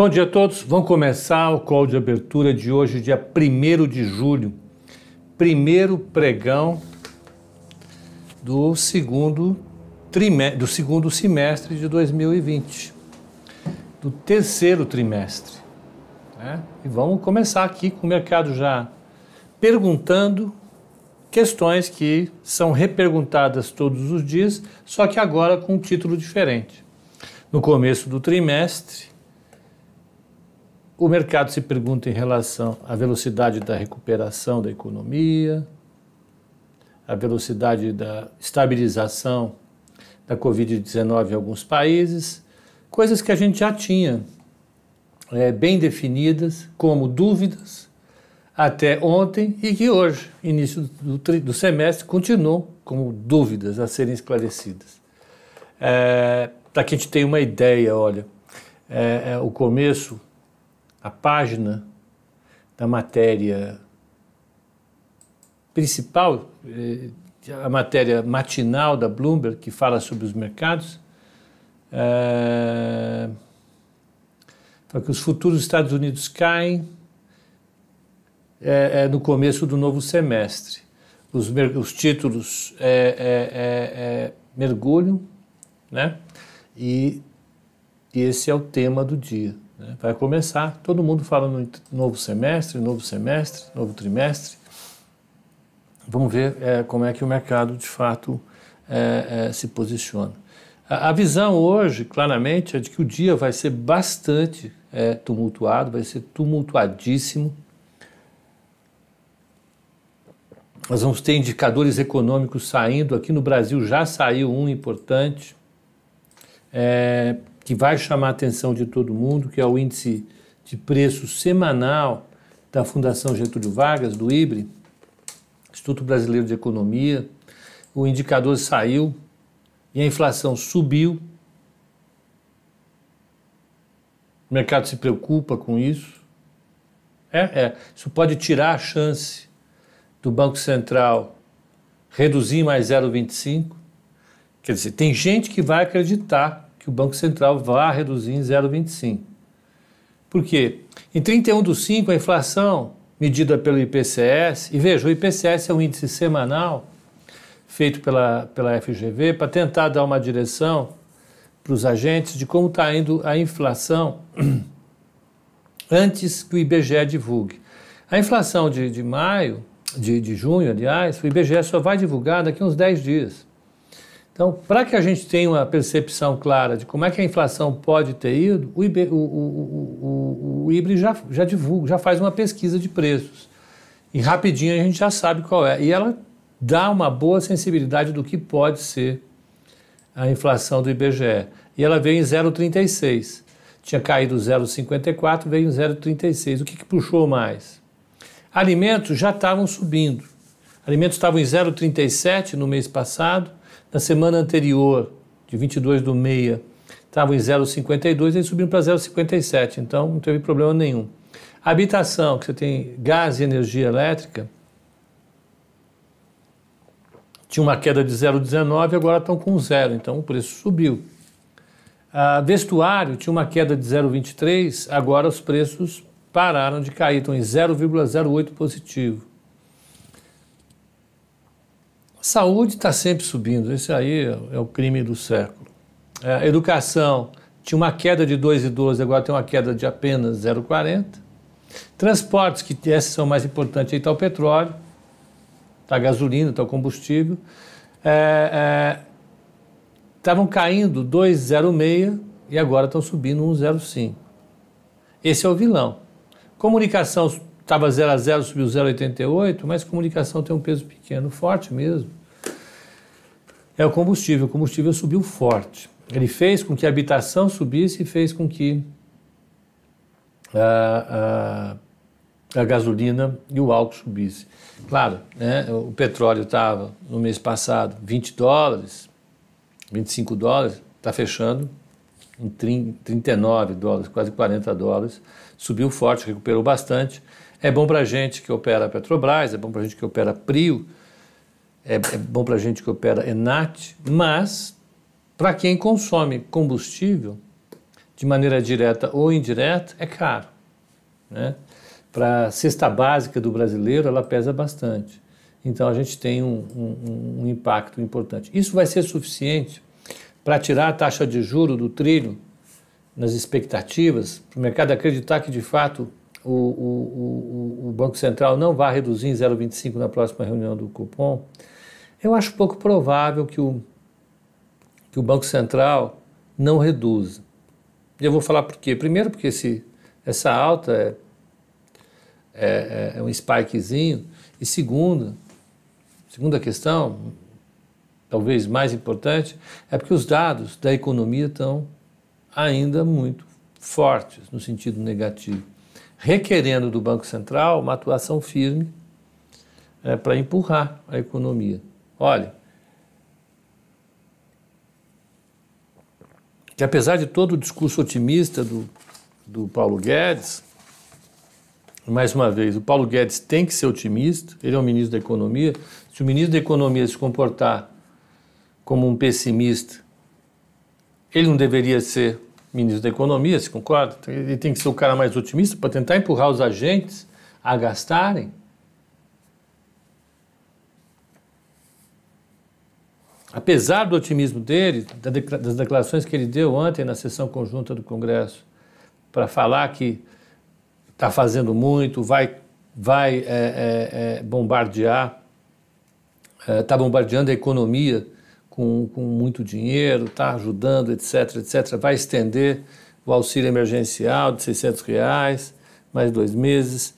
Bom dia a todos. Vamos começar o call de abertura de hoje, dia 1 de julho. Primeiro pregão do segundo, trimestre, do segundo semestre de 2020. Do terceiro trimestre. Né? E vamos começar aqui com o mercado já perguntando questões que são reperguntadas todos os dias, só que agora com um título diferente. No começo do trimestre, o mercado se pergunta em relação à velocidade da recuperação da economia, à velocidade da estabilização da Covid-19 em alguns países, coisas que a gente já tinha é, bem definidas como dúvidas até ontem e que hoje, início do, do semestre, continuam como dúvidas a serem esclarecidas. É, Para que a gente tenha uma ideia, olha, é, é o começo a página da matéria principal, eh, a matéria matinal da Bloomberg, que fala sobre os mercados, é, eh, fala que os futuros Estados Unidos caem é, é no começo do novo semestre. Os, os títulos mergulham, né? E, e esse é o tema do dia. Né? Vai começar, todo mundo fala no novo semestre, novo semestre, novo trimestre. Vamos ver é, como é que o mercado de fato é, é, se posiciona. A, a, visão hoje, claramente, é de que o dia vai ser bastante é, tumultuado, vai ser tumultuadíssimo. Nós vamos ter indicadores econômicos saindo. Aqui no Brasil já saiu um importante. É, que vai chamar a atenção de todo mundo, que é o índice de preço semanal da Fundação Getúlio Vargas, do IBRE, Instituto Brasileiro de Economia. O indicador saiu e a inflação subiu. O mercado se preocupa com isso. É, é. Isso pode tirar a chance do Banco Central reduzir mais 0,25. Quer dizer, tem gente que vai acreditar que o Banco Central vá reduzir em 0,25. Por quê? Em 31 do 5, a inflação medida pelo IPCS, e veja, o IPCS é um índice semanal feito pela, pela FGV para tentar dar uma direção para os agentes de como está indo a inflação antes que o IBGE divulgue. A inflação de, de maio, de, de junho, aliás, o IBGE só vai divulgar daqui a uns 10 dias. Então, para que a gente tenha uma percepção clara de como é que a inflação pode ter ido, o, IB, o, o, o IBRI já, já divulga, já faz uma pesquisa de preços. E rapidinho a gente já sabe qual é. E ela dá uma boa sensibilidade do que pode ser a inflação do IBGE. E ela veio em 0,36. Tinha caído 0,54, veio em 0,36. O que, que puxou mais? Alimentos já estavam subindo. Alimentos estavam em 0,37 no mês passado na semana anterior, de 22 do meia, estavam em 0,52 e subiram para 0,57, então não teve problema nenhum. habitação, que você tem gás e energia elétrica, tinha uma queda de 0,19, agora estão com zero, então o preço subiu. vestuário tinha uma queda de 0,23, agora os preços pararam de cair, estão em 0,08 positivo. Saúde está sempre subindo, esse aí é o crime do século. É, educação tinha uma queda de 2,12, agora tem uma queda de apenas 0,40. Transportes, que esses são mais importantes, aí está o petróleo, está a gasolina, está o combustível. Estavam é, é, caindo 2,06 e agora estão subindo 1,05. Esse é o vilão. Comunicação estava 0 a 0 subiu 0,88, mas comunicação tem um peso pequeno, forte mesmo. É o combustível. O combustível subiu forte. Ele fez com que a habitação subisse e fez com que a, ah, a, ah, a gasolina e o álcool subissem. Claro, né, o petróleo estava no mês passado 20 dólares, 25 dólares, está fechando em 39 dólares, quase 40 dólares. Subiu forte, recuperou bastante. É bom para a gente que opera a Petrobras, é bom para a gente que opera a Prio, é, é bom para a gente que opera Enat, mas para quem consome combustível de maneira direta ou indireta é caro. Né? Para a cesta básica do brasileiro ela pesa bastante. Então a gente tem um, um, um impacto importante. Isso vai ser suficiente para tirar a taxa de juro do trilho nas expectativas, para o mercado acreditar que de fato o, o, o, Banco Central não vai reduzir em 0,25 na próxima reunião do cupom, eu acho pouco provável que o, que o Banco Central não reduza. E eu vou falar por quê. Primeiro, porque esse, essa alta é, é, é um spikezinho. E segundo, segunda questão, talvez mais importante, é porque os dados da economia estão ainda muito fortes no sentido negativo requerendo do Banco Central uma atuação firme é, para empurrar a economia. Olha, que apesar de todo o discurso otimista do, do Paulo Guedes, mais uma vez, o Paulo Guedes tem que ser otimista, ele é o ministro da Economia. Se o ministro da Economia se comportar como um pessimista, ele não deveria ser ministro da Economia, se concorda? Então, ele tem que ser o cara mais otimista para tentar empurrar os agentes a gastarem. Apesar do otimismo dele, das declarações que ele deu ontem na sessão conjunta do Congresso, para falar que está fazendo muito, vai, vai é, é, é bombardear, está é, bombardeando a economia com, com muito dinheiro, está ajudando, etc, etc, vai estender o auxílio emergencial de 600 reais, mais dois meses.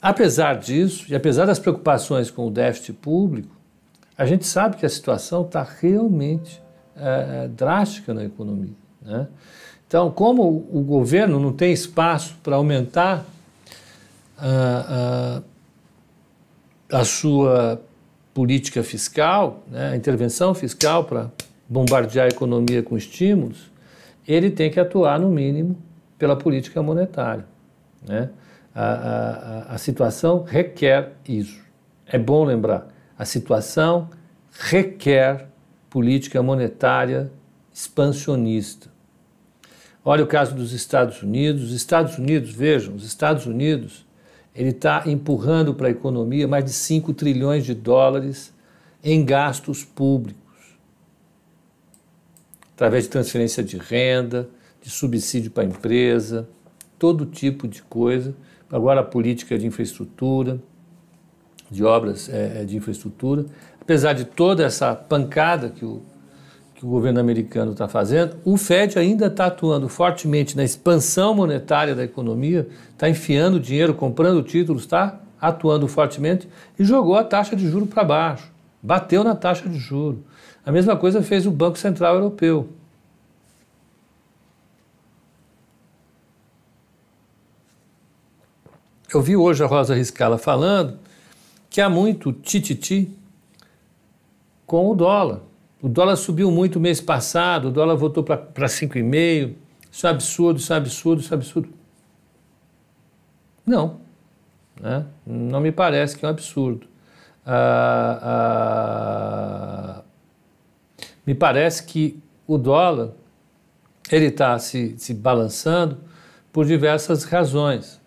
Apesar disso, e apesar das preocupações com o déficit público, a gente sabe que a situação está realmente é, drástica na economia. Né? Então, como o governo não tem espaço para aumentar a, ah, a, ah, a sua política fiscal, né, intervenção fiscal para bombardear a economia com estímulos, ele tem que atuar, no mínimo, pela política monetária. Né? A, a, a situação requer isso. É bom lembrar, a situação requer política monetária expansionista. Olha o caso dos Estados Unidos. Os Estados Unidos, vejam, os Estados Unidos ele está empurrando para a economia mais de 5 trilhões de dólares em gastos públicos, através de transferência de renda, de subsídio para a empresa, todo tipo de coisa. Agora a política é de infraestrutura, de obras é, é, de infraestrutura. Apesar de toda essa pancada que o que o governo americano está fazendo. O Fed ainda está atuando fortemente na expansão monetária da economia, está enfiando dinheiro, comprando títulos, está atuando fortemente e jogou a taxa de juro para baixo, bateu na taxa de juro. A mesma coisa fez o Banco Central Europeu. Eu vi hoje a Rosa Riscala falando que há muito tititi com o dólar. O dólar subiu muito mês passado, o dólar voltou para 5,5. Isso é absurdo, isso é absurdo, isso é absurdo. Não. Né? Não me parece que é um absurdo. Ah, ah, me parece que o dólar ele está se, se balançando por diversas razões.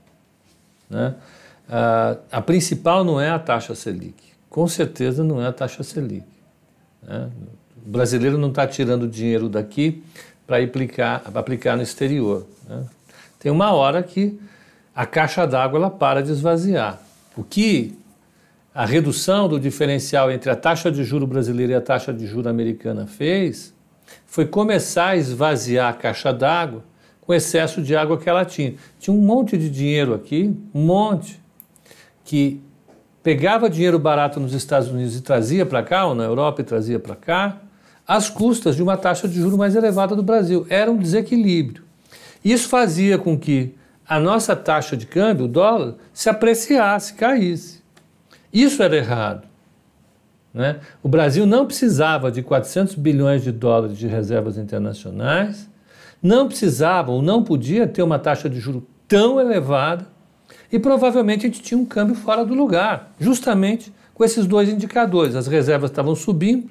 Né? Ah, a principal não é a taxa Selic. Com certeza não é a taxa Selic. Né? O brasileiro não está tirando dinheiro daqui para aplicar, aplicar no exterior. Né? Tem uma hora que a caixa d'água para de esvaziar. O que a redução do diferencial entre a taxa de juro brasileira e a taxa de juro americana fez foi começar a esvaziar a caixa d'água com excesso de água que ela tinha. Tinha um monte de dinheiro aqui, um monte, que pegava dinheiro barato nos Estados Unidos e trazia para cá, ou na Europa e trazia para cá, às custas de uma taxa de juro mais elevada do Brasil. Era um desequilíbrio. Isso fazia com que a nossa taxa de câmbio, o dólar, se apreciasse, caísse. Isso era errado. Né? O Brasil não precisava de 400 bilhões de dólares de reservas internacionais, não precisava ou não podia ter uma taxa de juro tão elevada e provavelmente a gente tinha um câmbio fora do lugar, justamente com esses dois indicadores. As reservas estavam subindo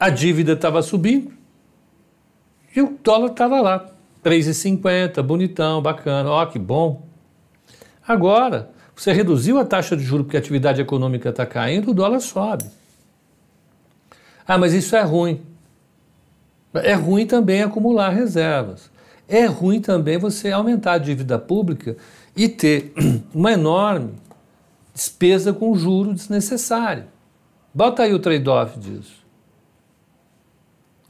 a dívida estava subindo e o dólar estava lá, 3,50, bonitão, bacana, ó que bom. Agora, você reduziu a taxa de juros porque a atividade econômica está caindo, o dólar sobe. Ah, mas isso é ruim. É ruim também acumular reservas. É ruim também você aumentar a dívida pública e ter uma enorme despesa com juros desnecessário. Bota aí o trade-off disso.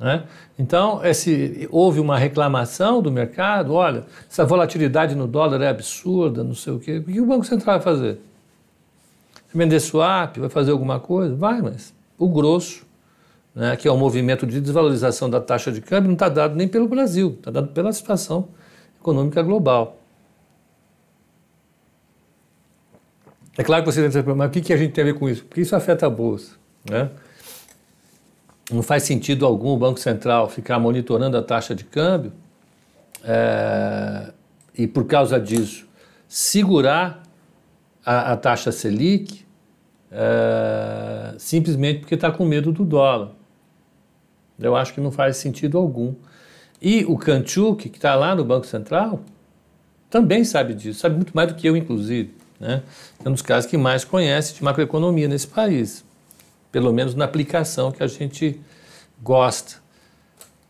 Né? Então, esse, houve uma reclamação do mercado: olha, essa volatilidade no dólar é absurda, não sei o quê. O que o Banco Central vai fazer? Vai vender swap? Vai fazer alguma coisa? Vai, mas o grosso, né, que é o movimento de desvalorização da taxa de câmbio, não está dado nem pelo Brasil, está dado pela situação econômica global. É claro que você deve saber, mas o que a gente tem a ver com isso? Porque isso afeta a bolsa. Né? não faz sentido algum o Banco Central ficar monitorando a taxa de câmbio é, e, por causa disso, segurar a, a taxa Selic é, simplesmente porque está com medo do dólar. Eu acho que não faz sentido algum. E o Kanchuk, que está lá no Banco Central, também sabe disso, sabe muito mais do que eu, inclusive. Né? É um dos caras que mais conhece de macroeconomia nesse país pelo menos na aplicação que a gente gosta,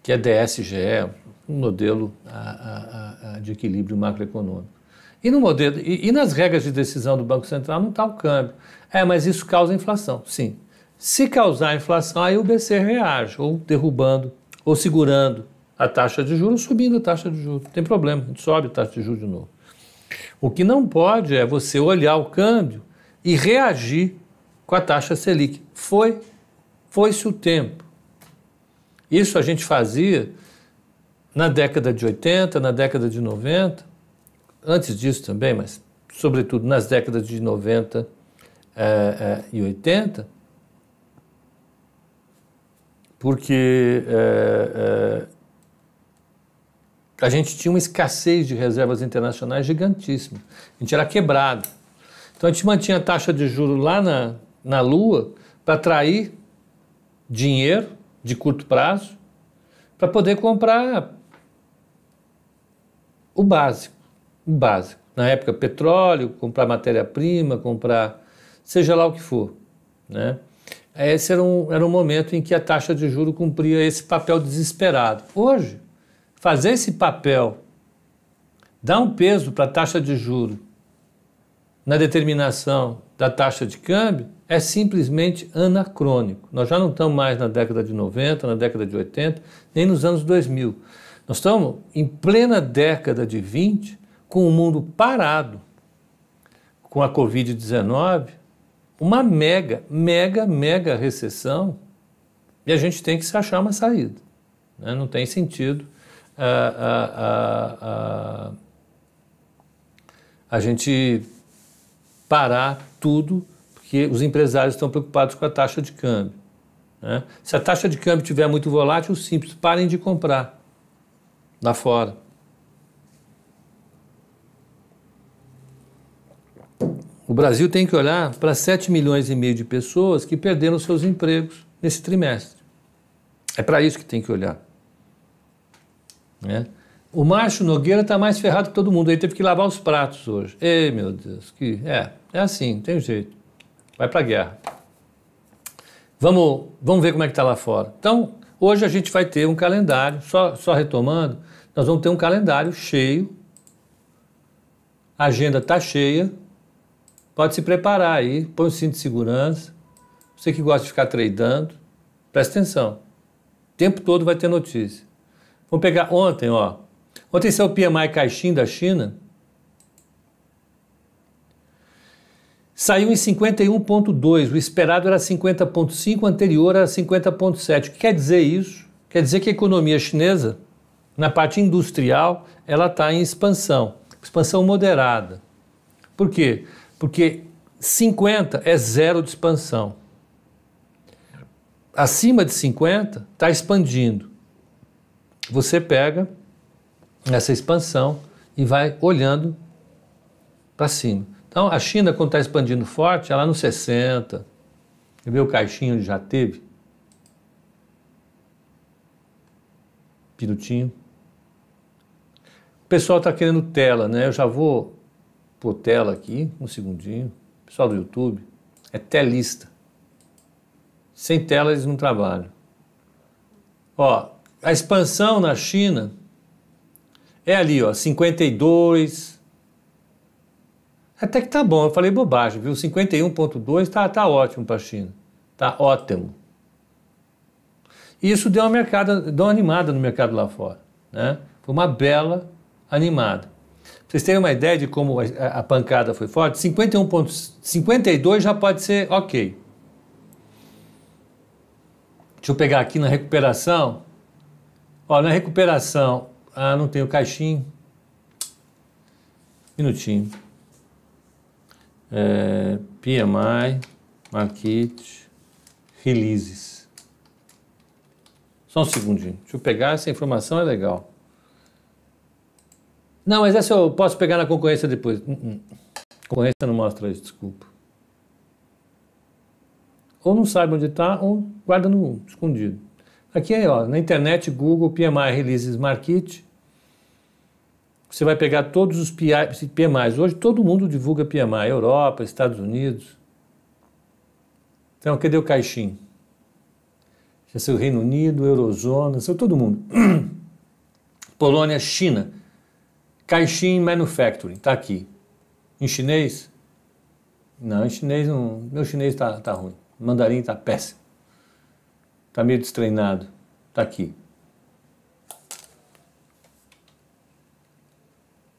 que é DSGE, um modelo a, a, a de equilíbrio macroeconômico. E, no modelo, e, e, nas regras de decisão do Banco Central não está o câmbio. É, mas isso causa inflação. Sim. Se causar inflação, aí o BC reage, ou derrubando, ou segurando a taxa de juros, subindo a taxa de juros. Não tem problema, a gente sobe a taxa de juros de novo. O que não pode é você olhar o câmbio e reagir com a taxa Selic. Foi, foi-se o tempo. Isso a gente fazia na década de 80, na década de 90, antes disso também, mas sobretudo nas décadas de 90 é, é, e 80, porque é, a gente tinha uma escassez de reservas internacionais gigantíssima. A gente era quebrado. Então a gente mantinha a taxa de juro lá na, na Lua para atrair dinheiro de curto prazo para poder comprar o básico, o básico. Na época, petróleo, comprar matéria-prima, comprar seja lá o que for, né? Esse era um, era um momento em que a taxa de juro cumpria esse papel desesperado. Hoje, fazer esse papel, dar um peso para a taxa de juro na determinação da taxa de câmbio é simplesmente anacrônico. Nós já não estamos mais na década de 90, na década de 80, nem nos anos 2000. Nós estamos em plena década de 20 com o mundo parado com a Covid-19, uma mega, mega, mega recessão e a gente tem que se achar uma saída. Né? Não tem sentido a, a, a, a gente parar tudo, porque os empresários estão preocupados com a taxa de câmbio. Né? Se a taxa de câmbio estiver muito volátil, simples, parem de comprar lá fora. O Brasil tem que olhar para 7 milhões e meio de pessoas que perderam seus empregos nesse trimestre. É para isso que tem que olhar. Né? O Márcio Nogueira está mais ferrado que todo mundo. Ele teve que lavar os pratos hoje. Ei, meu Deus. Que... É, é assim, tem jeito. Vai para a guerra. Vamos, vamos ver como é que está lá fora. Então, hoje a gente vai ter um calendário, só, só retomando, nós vamos ter um calendário cheio. A agenda está cheia. Pode se preparar aí, põe o cinto de segurança. Você que gosta de ficar treinando, presta atenção. O tempo todo vai ter notícia. Vamos pegar ontem, ó. Ontem saiu é o PMI Caixin da China. Saiu em 51,2. O esperado era 50,5, o anterior era 50,7. O que quer dizer isso? Quer dizer que a economia chinesa, na parte industrial, ela está em expansão. Expansão moderada. Por quê? Porque 50 é zero de expansão. Acima de 50 está expandindo. Você pega essa expansão e vai olhando para cima. Então, a China, quando está expandindo forte, ela é nos 60. Você vê o caixinho que já teve? Pirutinho. O pessoal está querendo tela, né? Eu já vou pôr tela aqui, um segundinho. Pessoal do YouTube, é telista. Sem tela eles não trabalham. Ó, a expansão na China é ali, ó, 52. Até que tá bom, eu falei bobagem, viu? 51,2 tá, tá ótimo para China. Tá ótimo. E isso deu uma, deu uma animada no mercado lá fora. Né? Foi uma bela animada. Pra vocês terem uma ideia de como a, a pancada foi forte, 51,52 já pode ser ok. Deixa eu pegar aqui na recuperação. Ó, na recuperação ah, não tenho caixinho. Minutinho. É, PMI, Market, Releases. Só um segundinho. Deixa eu pegar essa informação, é legal. Não, mas essa eu posso pegar na concorrência depois. Hum, hum. Concorrência não mostra isso, desculpa. Ou não sabe onde está, ou guarda no escondido. Aqui é, ó, na internet, Google, PMI Releases Market. Você vai pegar todos os PMIs. Hoje todo mundo divulga PMI, Europa, Estados Unidos. Então, cadê o Caixin, Já o Reino Unido, Eurozona, saiu todo mundo. Polônia, China. Caixin Manufacturing, está aqui. Em chinês? Não, em chinês não. Meu chinês está tá ruim. Mandarim está péssimo. Tá meio destreinado. Tá aqui.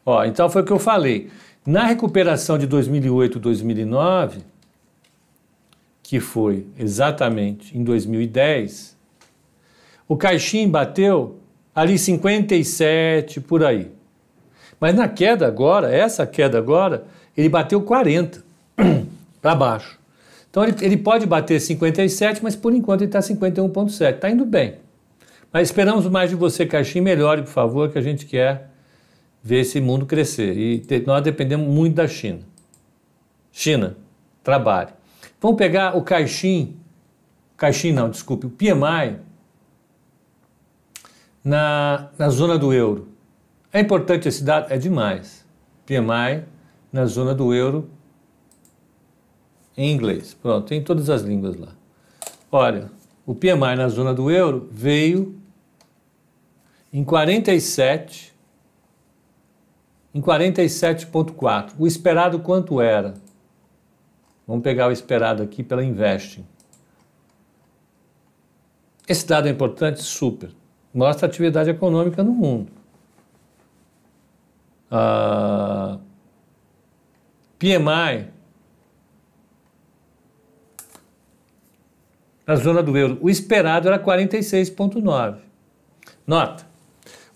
Ó, então foi o que eu falei. Na recuperação de 2008, 2009, que foi exatamente em 2010, o caixinho bateu ali 57 por aí. Mas na queda agora, essa queda agora, ele bateu 40 para baixo. Então ele, ele pode bater 57, mas por enquanto ele está 51,7. Está indo bem. Mas esperamos mais de você, Caixinha. Melhore, por favor, que a gente quer ver esse mundo crescer. E te, nós dependemos muito da China. China, trabalhe. Vamos pegar o Caixin, Caixin não, desculpe, o PMI na, na zona do euro. É importante esse dado? É demais. PMI na zona do euro em inglês, pronto, tem todas as línguas lá. Olha, o PMI na zona do euro veio em 47, em 47,4. O esperado quanto era? Vamos pegar o esperado aqui pela Investing. Esse dado é importante, super. Mostra a atividade econômica no mundo. Ah, PMI na zona do euro. O esperado era 46,9. Nota,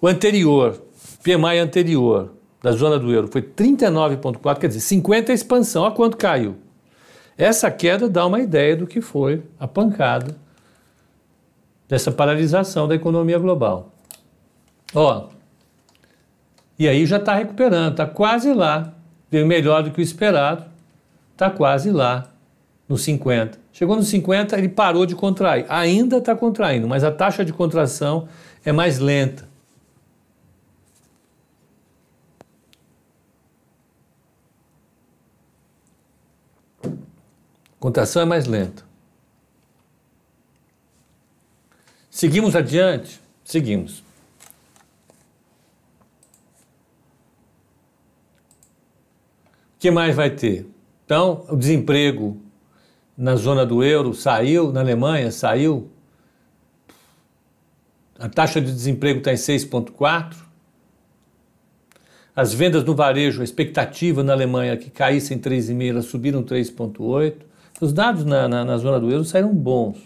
o anterior, PMI anterior da zona do euro foi 39,4, quer dizer, 50 a expansão. Olha quanto caiu. Essa queda dá uma ideia do que foi a pancada dessa paralisação da economia global. Ó, e aí já está recuperando, está quase lá, veio melhor do que o esperado, está quase lá, nos 50. Chegou nos 50, ele parou de contrair. Ainda está contraindo, mas a taxa de contração é mais lenta. Contração é mais lenta. Seguimos adiante? Seguimos. O que mais vai ter? Então, o desemprego na zona do euro, saiu, na Alemanha, saiu. A taxa de desemprego está em 6,4. As vendas no varejo, a expectativa na Alemanha que caísse em 3,5, elas subiram 3,8. Os dados na, na, na zona do euro saíram bons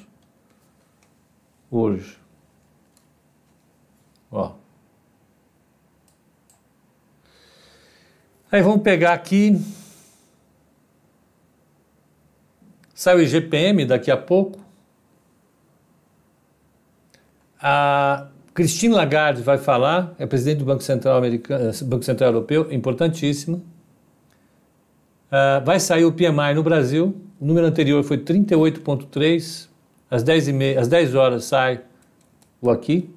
hoje. Ó. Aí vamos pegar aqui Sai o IGPM daqui a pouco. A Christine Lagarde vai falar, é presidente do Banco Central, Americano, Banco Central Europeu, importantíssima. Uh, vai sair o PMI no Brasil, o número anterior foi 38,3, às 10, às 10 horas sai o aqui,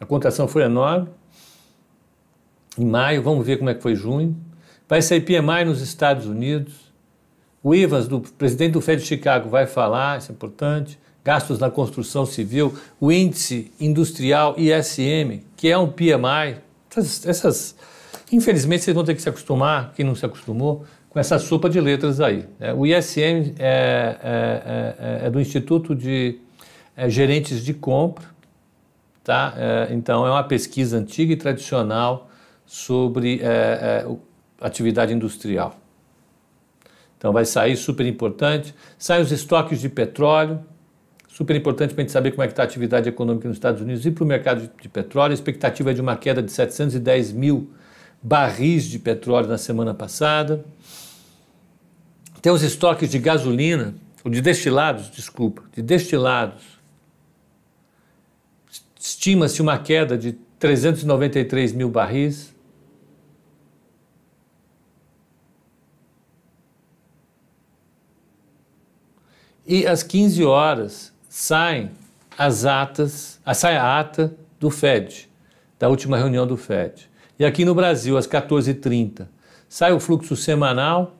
a contração foi enorme. Em maio, vamos ver como é que foi junho. Vai sair PMI nos Estados Unidos, o Ivas, do presidente do Fed de Chicago, vai falar, isso é importante. Gastos na construção civil, o índice industrial ISM, que é um PMI. Essas, essas infelizmente, vocês vão ter que se acostumar, quem não se acostumou, com essa sopa de letras aí. Né? O ISM é é, é, é, é do Instituto de é, Gerentes de Compra, tá? então é uma pesquisa antiga e tradicional sobre atividade industrial. Então vai sair super importante. Saem os estoques de petróleo, super importante para a gente saber como é que está a atividade econômica nos Estados Unidos e para o mercado de petróleo. A expectativa é de uma queda de 710 mil barris de petróleo na semana passada. Tem os estoques de gasolina, ou de destilados, desculpa, de destilados. Estima-se uma queda de 393 mil barris. e às 15 horas saem as atas, ah, sai a ata do FED, da última reunião do FED. E aqui no Brasil, às 14h30, sai o fluxo semanal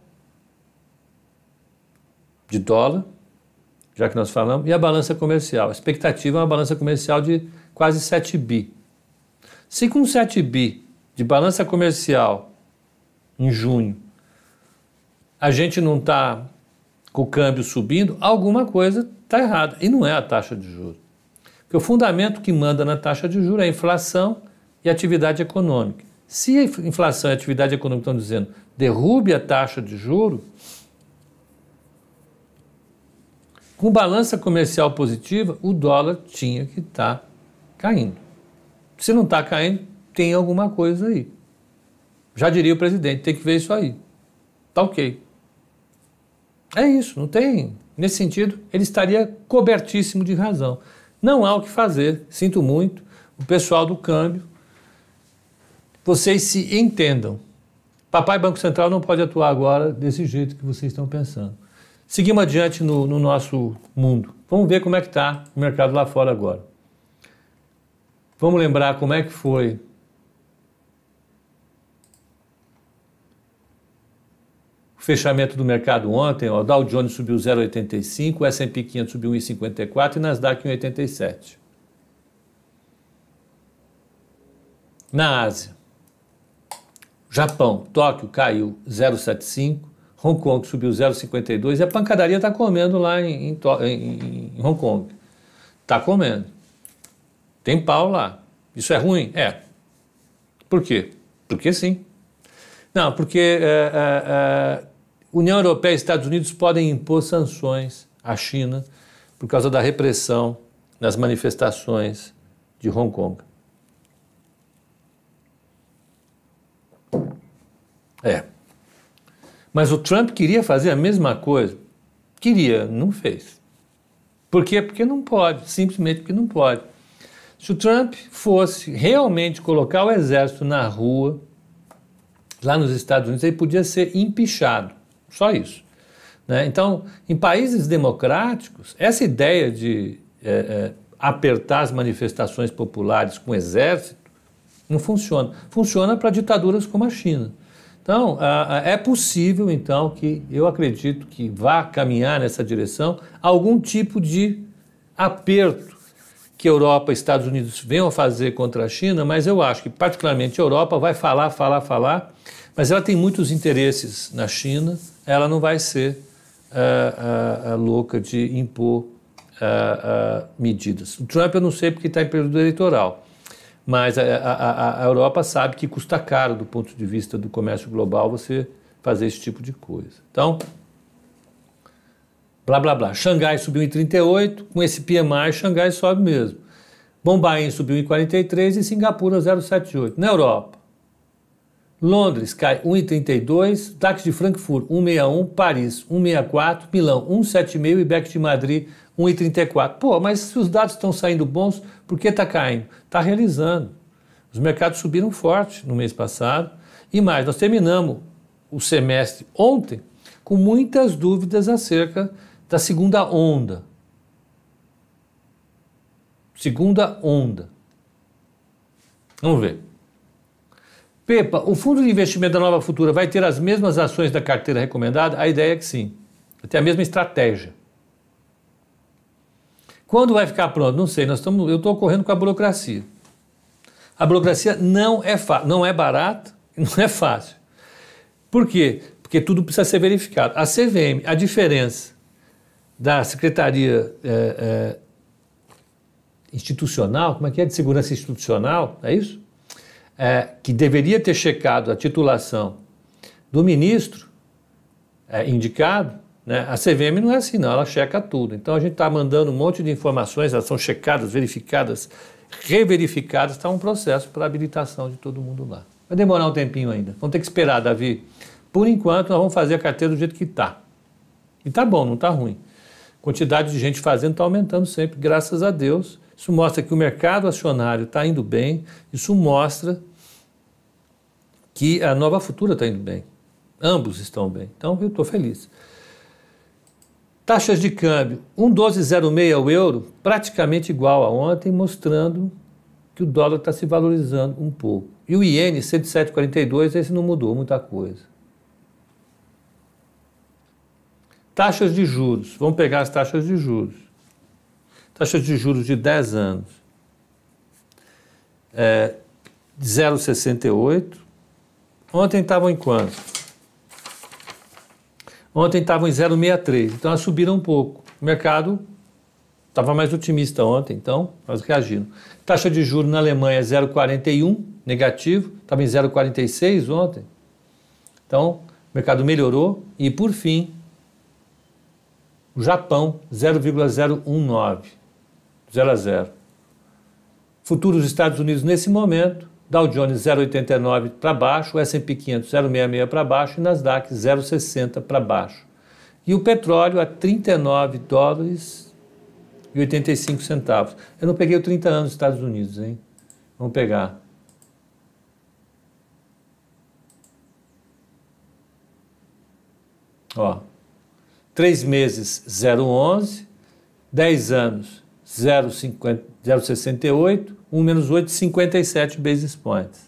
de dólar, já que nós falamos, e a balança comercial. A expectativa é uma balança comercial de quase 7 bi. Se com 7 bi de balança comercial em junho, a gente não está com o câmbio subindo, alguma coisa está errada. E não é a taxa de juros. Porque o fundamento que manda na taxa de juros é a inflação e a atividade econômica. Se a inflação e a atividade econômica estão dizendo derrube a taxa de juros, com balança comercial positiva, o dólar tinha que estar tá caindo. Se não está caindo, tem alguma coisa aí. Já diria o presidente, tem que ver isso aí. Tá ok. É isso, não tem. Nesse sentido, ele estaria cobertíssimo de razão. Não há o que fazer, sinto muito. O pessoal do câmbio, vocês se entendam. Papai Banco Central não pode atuar agora desse jeito que vocês estão pensando. Seguimos adiante no, no nosso mundo. Vamos ver como é que está o mercado lá fora agora. Vamos lembrar como é que foi fechamento do mercado ontem, o Dow Jones subiu 0,85, o S&P 500 subiu 1,54 e Nasdaq 1,87. Na Ásia, Japão, Tóquio caiu 0,75, Hong Kong subiu 0,52 e a pancadaria está comendo lá em, em, em, Hong Kong. Está comendo. Tem pau lá. Isso é ruim? É. Por quê? Porque sim. Não, porque é, é, é, União Europeia e Estados Unidos podem impor sanções à China por causa da repressão nas manifestações de Hong Kong. É. Mas o Trump queria fazer a mesma coisa. Queria, não fez. Por quê? Porque não pode, simplesmente porque não pode. Se o Trump fosse realmente colocar o exército na rua, lá nos Estados Unidos, ele podia ser empichado. Só isso. Né? Então, em países democráticos, essa ideia de é, é, apertar as manifestações populares com o exército não funciona. Funciona para ditaduras como a China. Então, a, a, é possível, então, que eu acredito que vá caminhar nessa direção algum tipo de aperto que Europa e Estados Unidos venham a fazer contra a China, mas eu acho que, particularmente, a Europa vai falar, falar, falar, mas ela tem muitos interesses na China ela não vai ser uh, uh, louca de impor uh, medidas. O Trump eu não sei porque está em período eleitoral, mas a, a, a, Europa sabe que custa caro do ponto de vista do comércio global você fazer esse tipo de coisa. Então, blá blá blá. Xangai subiu em 38, com esse PMI Xangai sobe mesmo. Bombaim subiu em 43 e Singapura 0,78. Na Europa, Londres cai 1,32, DAX de Frankfurt 1,61, Paris 1,64, Milão 1,75 e BEC de Madrid 1,34. Pô, mas se os dados estão saindo bons, por que está caindo? Está realizando. Os mercados subiram forte no mês passado. E mais, nós terminamos o semestre ontem com muitas dúvidas acerca da segunda onda. Segunda onda. Vamos ver. Pepa, o fundo de investimento da Nova Futura vai ter as mesmas ações da carteira recomendada? A ideia é que sim. Vai ter a mesma estratégia. Quando vai ficar pronto? Não sei. Nós estamos, eu estou correndo com a burocracia. A burocracia não é, não é barata, não é fácil. Por quê? Porque tudo precisa ser verificado. A CVM, a diferença da Secretaria é, é, Institucional, como é que é? De Segurança Institucional, é isso? é, que deveria ter checado a titulação do ministro é, indicado, né? a CVM não é assim, não, ela checa tudo. Então a gente está mandando um monte de informações, elas são checadas, verificadas, reverificadas, está um processo para habilitação de todo mundo lá. Vai demorar um tempinho ainda. Vamos ter que esperar, Davi. Por enquanto, nós vamos fazer a carteira do jeito que está. E tá bom, não está ruim. A quantidade de gente fazendo está aumentando sempre, graças a Deus. Isso mostra que o mercado acionário está indo bem, isso mostra que a nova futura está indo bem. Ambos estão bem. Então eu estou feliz. Taxas de câmbio, 1,1206 o euro, praticamente igual a ontem, mostrando que o dólar está se valorizando um pouco. E o iene, 107,42, esse não mudou muita coisa. Taxas de juros, vamos pegar as taxas de juros. Taxa de juros de 10 anos é 0,68. Ontem estavam em quanto? Ontem estavam em 0,63. Então elas subiram um pouco. O mercado estava mais otimista ontem, então nós reagindo. Taxa de juros na Alemanha 0,41, negativo, estava em 0,46 ontem. Então, o mercado melhorou e, por fim, o Japão 0,019. 0 a 0. Futuro dos Estados Unidos nesse momento, Dow Jones 0,89 para baixo, S&P 500 0,66 para baixo e Nasdaq 0,60 para baixo. E o petróleo a 39 dólares e 85 centavos. Eu não peguei o 30 anos dos Estados Unidos, hein? Vamos pegar. Ó, 3 meses 0,11, 10 anos 0,68, 1 menos 8, 57 basis points.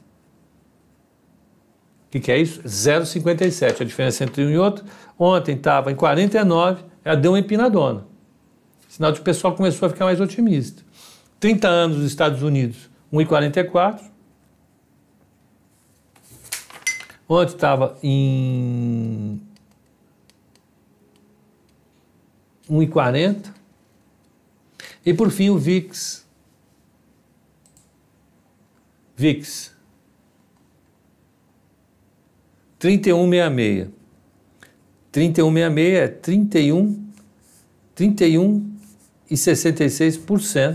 O que, que é isso? 0,57, a diferença entre um e outro. Ontem estava em 49, ela deu uma empinadona. Sinal de que o pessoal começou a ficar mais otimista. 30 anos nos Estados Unidos, 1,44. Ontem estava em 1,40. E por fim o VIX. VIX 3166. 3166 é 31,66% 31 e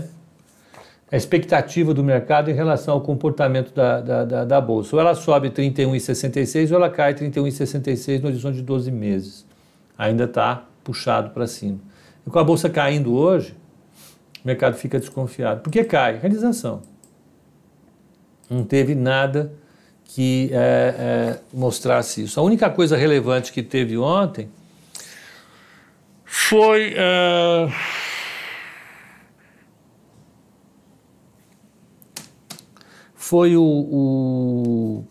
a expectativa do mercado em relação ao comportamento da, da, da, da bolsa. Ou ela sobe 31,66 ou ela cai 31,66 no horizonte de 12 meses. Ainda está puxado para cima. E com a bolsa caindo hoje, o mercado fica desconfiado. Por que cai? Realização. Não teve nada que é, é, mostrasse isso. A única coisa relevante que teve ontem foi. É... Foi o, o.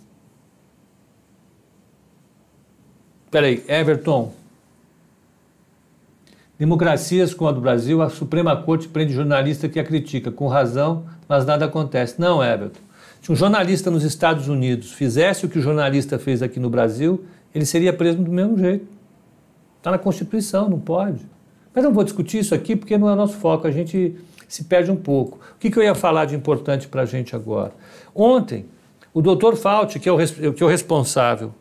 Peraí, Everton, Democracias como a do Brasil, a Suprema Corte prende jornalista que a critica, com razão, mas nada acontece. Não, Everton. Se um jornalista nos Estados Unidos fizesse o que o jornalista fez aqui no Brasil, ele seria preso do mesmo jeito. Está na Constituição, não pode. Mas não vou discutir isso aqui porque não é nosso foco, a gente se perde um pouco. O que, que eu ia falar de importante para a gente agora? Ontem, o doutor Fauci, que é o, que é o responsável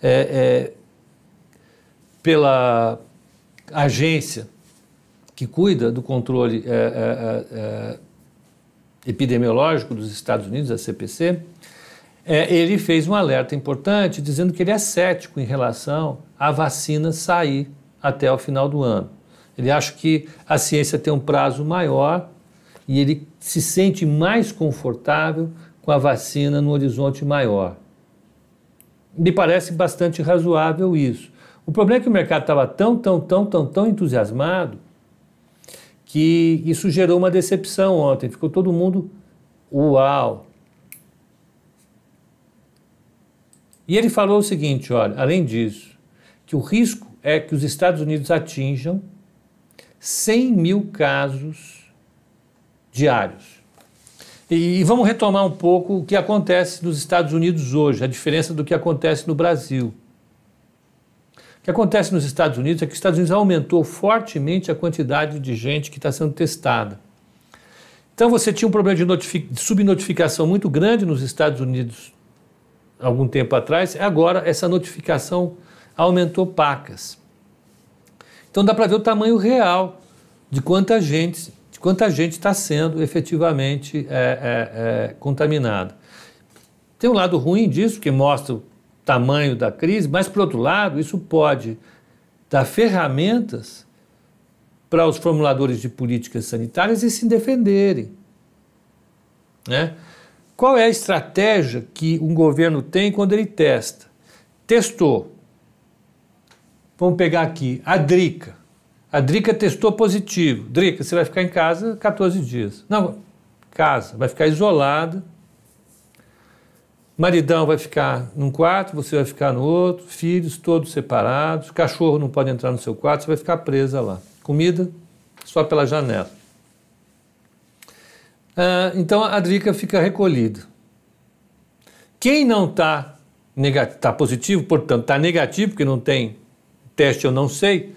é, é, pela, agência que cuida do controle é, é, é, é epidemiológico dos Estados Unidos, a CPC, é, ele fez um alerta importante dizendo que ele é cético em relação à vacina sair até o final do ano. Ele acha que a ciência tem um prazo maior e ele se sente mais confortável com a vacina no horizonte maior. Me parece bastante razoável isso. O problema é que o mercado estava tão, tão, tão, tão, tão entusiasmado que isso gerou uma decepção ontem. Ficou todo mundo uau. E ele falou o seguinte, olha, além disso, que o risco é que os Estados Unidos atinjam 100 mil casos diários. E, e vamos retomar um pouco o que acontece nos Estados Unidos hoje, a diferença do que acontece no Brasil que acontece nos Estados Unidos é que os Estados Unidos aumentou fortemente a quantidade de gente que está sendo testada. Então você tinha um problema de, de subnotificação muito grande nos Estados Unidos algum tempo atrás, agora essa notificação aumentou pacas. Então dá para ver o tamanho real de quanta gente de quanta gente está sendo efetivamente é, é, é, contaminada. Tem um lado ruim disso, que mostra tamanho da crise, mas, por outro lado, isso pode dar ferramentas para os formuladores de políticas sanitárias e se defenderem. Né? Qual é a estratégia que um governo tem quando ele testa? Testou. Vamos pegar aqui a Drica. A Drica testou positivo. Drica, você vai ficar em casa 14 dias. Não, casa, vai ficar isolada Maridão vai ficar num quarto, você vai ficar no outro, filhos todos separados, cachorro não pode entrar no seu quarto, você vai ficar presa lá. Comida só pela janela. Ah, então a Drica fica recolhida. Quem não está tá positivo, portanto está negativo, porque não tem teste, eu não sei.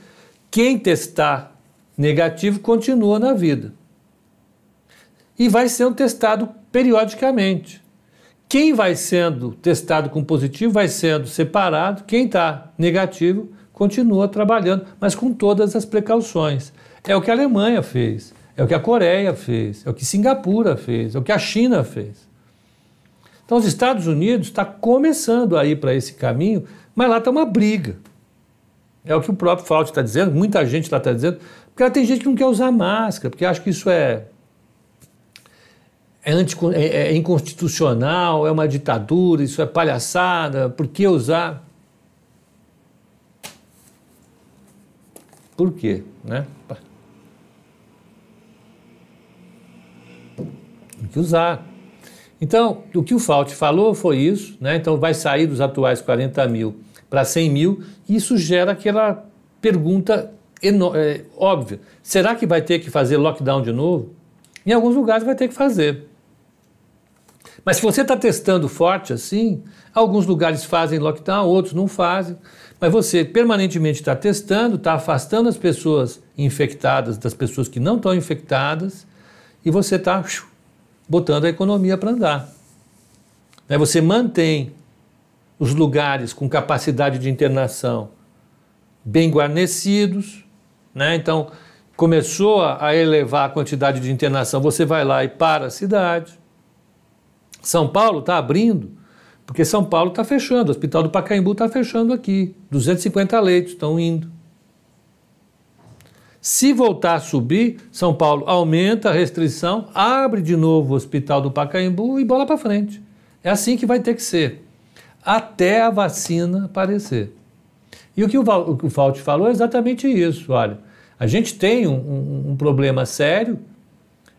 Quem testar negativo continua na vida. E vai ser testado periodicamente. Quem vai sendo testado com positivo vai sendo separado, quem está negativo continua trabalhando, mas com todas as precauções. É o que a Alemanha fez, é o que a Coreia fez, é o que Singapura fez, é o que a China fez. Então, os Estados Unidos está começando a ir para esse caminho, mas lá está uma briga. É o que o próprio Fauci está dizendo, muita gente lá está dizendo, porque lá tem gente que não quer usar máscara, porque acha que isso é é, anti, é, é, é inconstitucional, é uma ditadura, isso é palhaçada, por que usar? Por quê? Né? Tem que usar. Então, o que o Fauci falou foi isso, né? então vai sair dos atuais 40 mil para 100 mil, e isso gera aquela pergunta é, óbvia. Será que vai ter que fazer lockdown de novo? Em alguns lugares vai ter que fazer. Mas se você está testando forte assim, alguns lugares fazem lockdown, outros não fazem. Mas você permanentemente está testando, está afastando as pessoas infectadas das pessoas que não estão infectadas e você está botando a economia para andar. Né, você mantém os lugares com capacidade de internação bem guarnecidos, né? então começou a elevar a quantidade de internação, você vai lá e para a cidade, são Paulo está abrindo, porque São Paulo está fechando, o Hospital do Pacaembu está fechando aqui, 250 leitos estão indo. Se voltar a subir, São Paulo aumenta a restrição, abre de novo o Hospital do Pacaembu e bola para frente. É assim que vai ter que ser, até a vacina aparecer. E o que o, Val, o Fauci falou é exatamente isso, olha. A gente tem um, um, um problema sério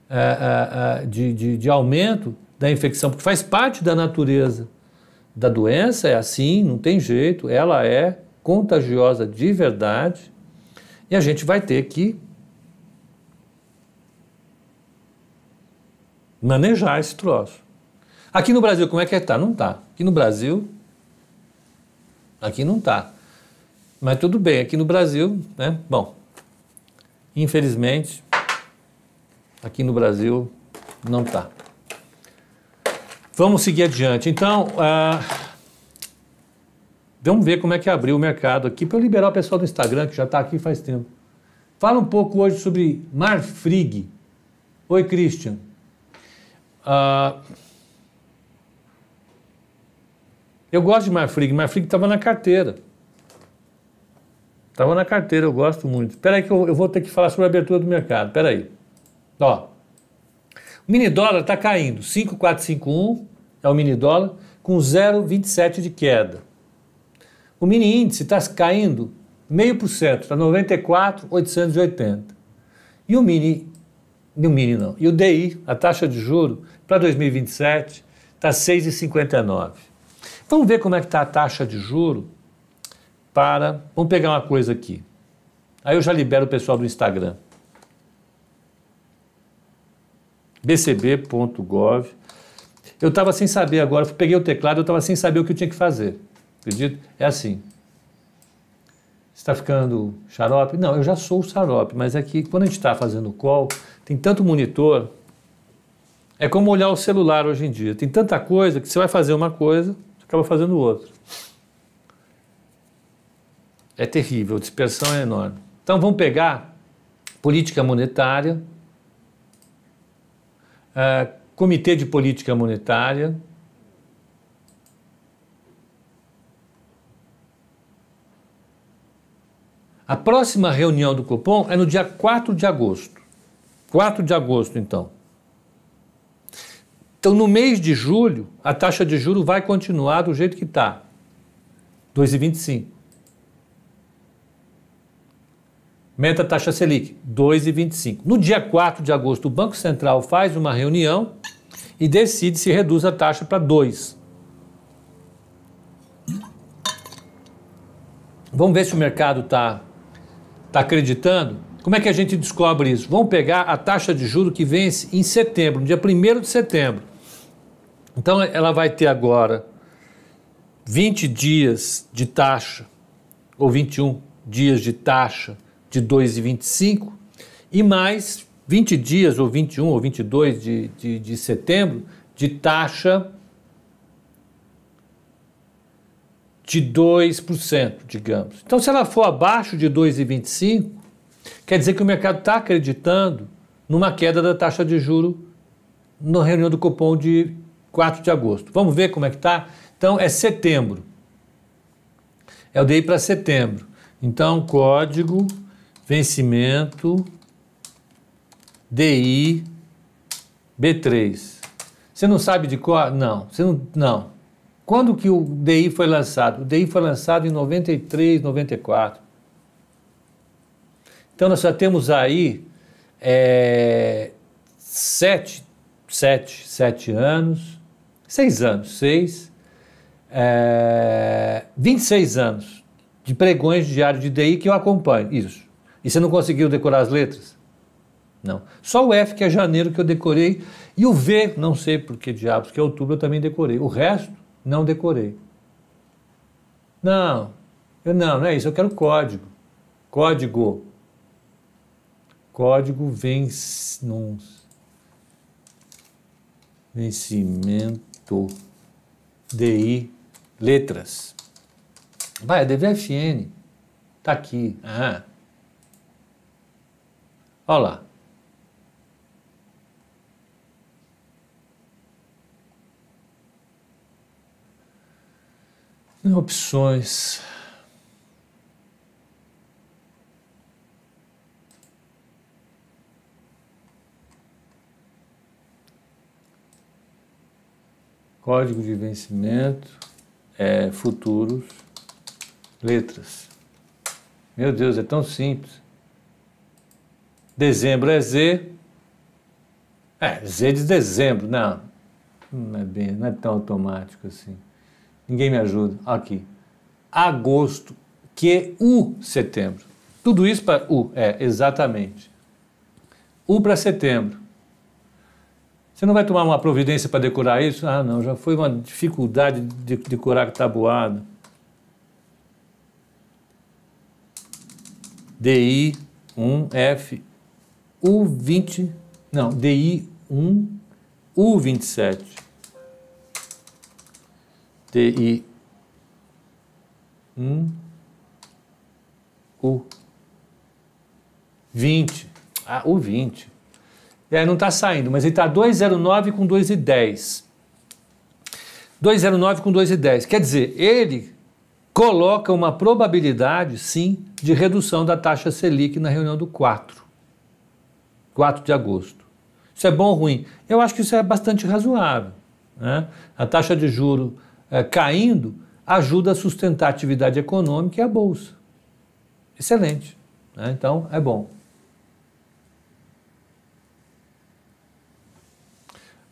é, é, de, de, de aumento da infecção, porque faz parte da natureza da doença, é assim, não tem jeito, ela é contagiosa de verdade e a gente vai ter que manejar esse troço. Aqui no Brasil, como é que está? É? Tá, não está. Aqui no Brasil, aqui não está. Mas tudo bem, aqui no Brasil, né? Bom, infelizmente, aqui no Brasil não está. Vamos seguir adiante. Então, ah, vamos ver como é que abriu o mercado aqui para eu liberar o pessoal do Instagram, que já está aqui faz tempo. Fala um pouco hoje sobre Marfrig. Oi, Christian. Ah, eu gosto de Marfrig. Marfrig estava na carteira. Estava na carteira, eu gosto muito. Espera aí que eu, eu, vou ter que falar sobre a abertura do mercado. Espera aí. Ó. O mini dólar está caindo. 5,451. É o mini dólar, com 0,27 de queda. O mini índice está caindo 0,5%, está 94,880. E o mini, o mini não, e o DI, a taxa de juro para 2027 está 6,59. Vamos ver como é que está a taxa de juro para, vamos pegar uma coisa aqui. Aí eu já libero o pessoal do Instagram. bcb.gov eu estava sem saber agora, peguei o teclado, eu estava sem saber o que eu tinha que fazer. Acredito? É assim. Está ficando xarope? Não, eu já sou o xarope, mas é que quando a gente está fazendo call, tem tanto monitor. É como olhar o celular hoje em dia. Tem tanta coisa que você vai fazer uma coisa, você acaba fazendo outra. É terrível, a dispersão é enorme. Então vamos pegar política monetária, eh, Comitê de Política Monetária, A próxima reunião do cupom é no dia 4 de agosto. 4 de agosto, então. Então, no mês de julho, a taxa de juro vai continuar do jeito que está, 2,25. Meta taxa Selic, 2,25. No dia 4 de agosto, o Banco Central faz uma reunião e decide se reduz a taxa para 2. Vamos ver se o mercado está tá acreditando. Como é que a gente descobre isso? Vamos pegar a taxa de juro que vence em setembro, no dia 1 de setembro. Então ela vai ter agora 20 dias de taxa, ou 21 dias de taxa de 2,25 e mais 20 dias, ou 21 ou 22 de, de, de setembro, de taxa de 2%, digamos. Então, se ela for abaixo de 2,25, quer dizer que o mercado está acreditando numa queda da taxa de juro na reunião do Copom de 4 de agosto. Vamos ver como é que está? Então, é setembro. É o DI para setembro. Então, código vencimento DI B3. Você não sabe de qual? Não, você não, não. Quando que o DI foi lançado? O DI foi lançado em 93, 94. Então nós já temos aí é, sete, sete, sete anos, seis anos, seis, é, 26 anos de pregões diários de DI que eu acompanho. Isso. E você não conseguiu decorar as letras? Não. Só o F, que é janeiro, que eu decorei, e o V, não sei por que diabos, que é outubro, eu também decorei. O resto, não decorei. Não, eu não, não é isso, eu quero código. Código. Código vence, vencimento DI letras. Vai, é DVFN. Tá aqui. Ah. Olha lá. Opções. Código de vencimento, é, futuros, letras. Meu Deus, é tão simples. Dezembro é Z. É, Z de dezembro. Não, não é, bem, não é tão automático assim. Ninguém me ajuda. Aqui. Agosto, que é U setembro. Tudo isso para U, é, exatamente. U para setembro. Você não vai tomar uma providência para decorar isso? Ah, não, já foi uma dificuldade de decorar tabuado. Tá DI 1F U20, não, DI1, U27. DI1, U20. Ah, U20. É, não está saindo, mas ele está 209 com 2,10. 209 com 2,10. Quer dizer, ele coloca uma probabilidade, sim, de redução da taxa Selic na reunião do 4. 4 de agosto. Isso é bom ou ruim? Eu acho que isso é bastante razoável. Né? A taxa de juro é, caindo ajuda a sustentar a atividade econômica e a bolsa. Excelente. Né? Então, é bom.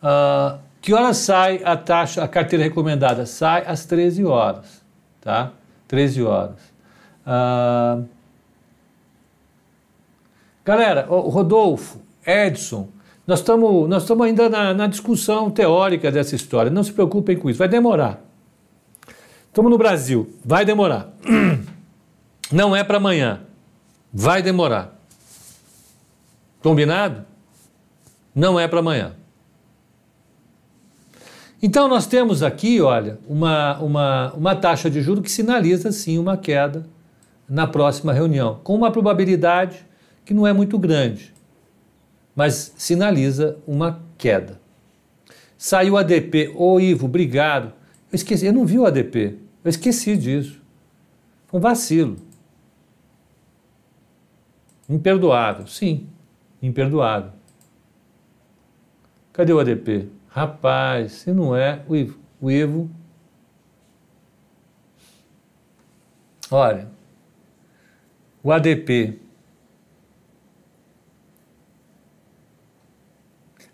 Uh, que horas sai a taxa, a carteira recomendada? Sai às 13 horas, tá? 13 horas. Uh, Galera, Rodolfo, Edson, nós estamos nós ainda na, na discussão teórica dessa história. Não se preocupem com isso, vai demorar. Estamos no Brasil, vai demorar. Não é para amanhã, vai demorar. Combinado? Não é para amanhã. Então nós temos aqui, olha, uma, uma, uma taxa de juro que sinaliza sim uma queda na próxima reunião, com uma probabilidade que não é muito grande, mas sinaliza uma queda. Saiu o ADP. Ô oh, Ivo, obrigado. Eu esqueci, eu não vi o ADP. Eu esqueci disso. Foi um vacilo. Imperdoável, sim, imperdoável. Cadê o ADP? Rapaz, se não é o Ivo. O Ivo. Olha, o ADP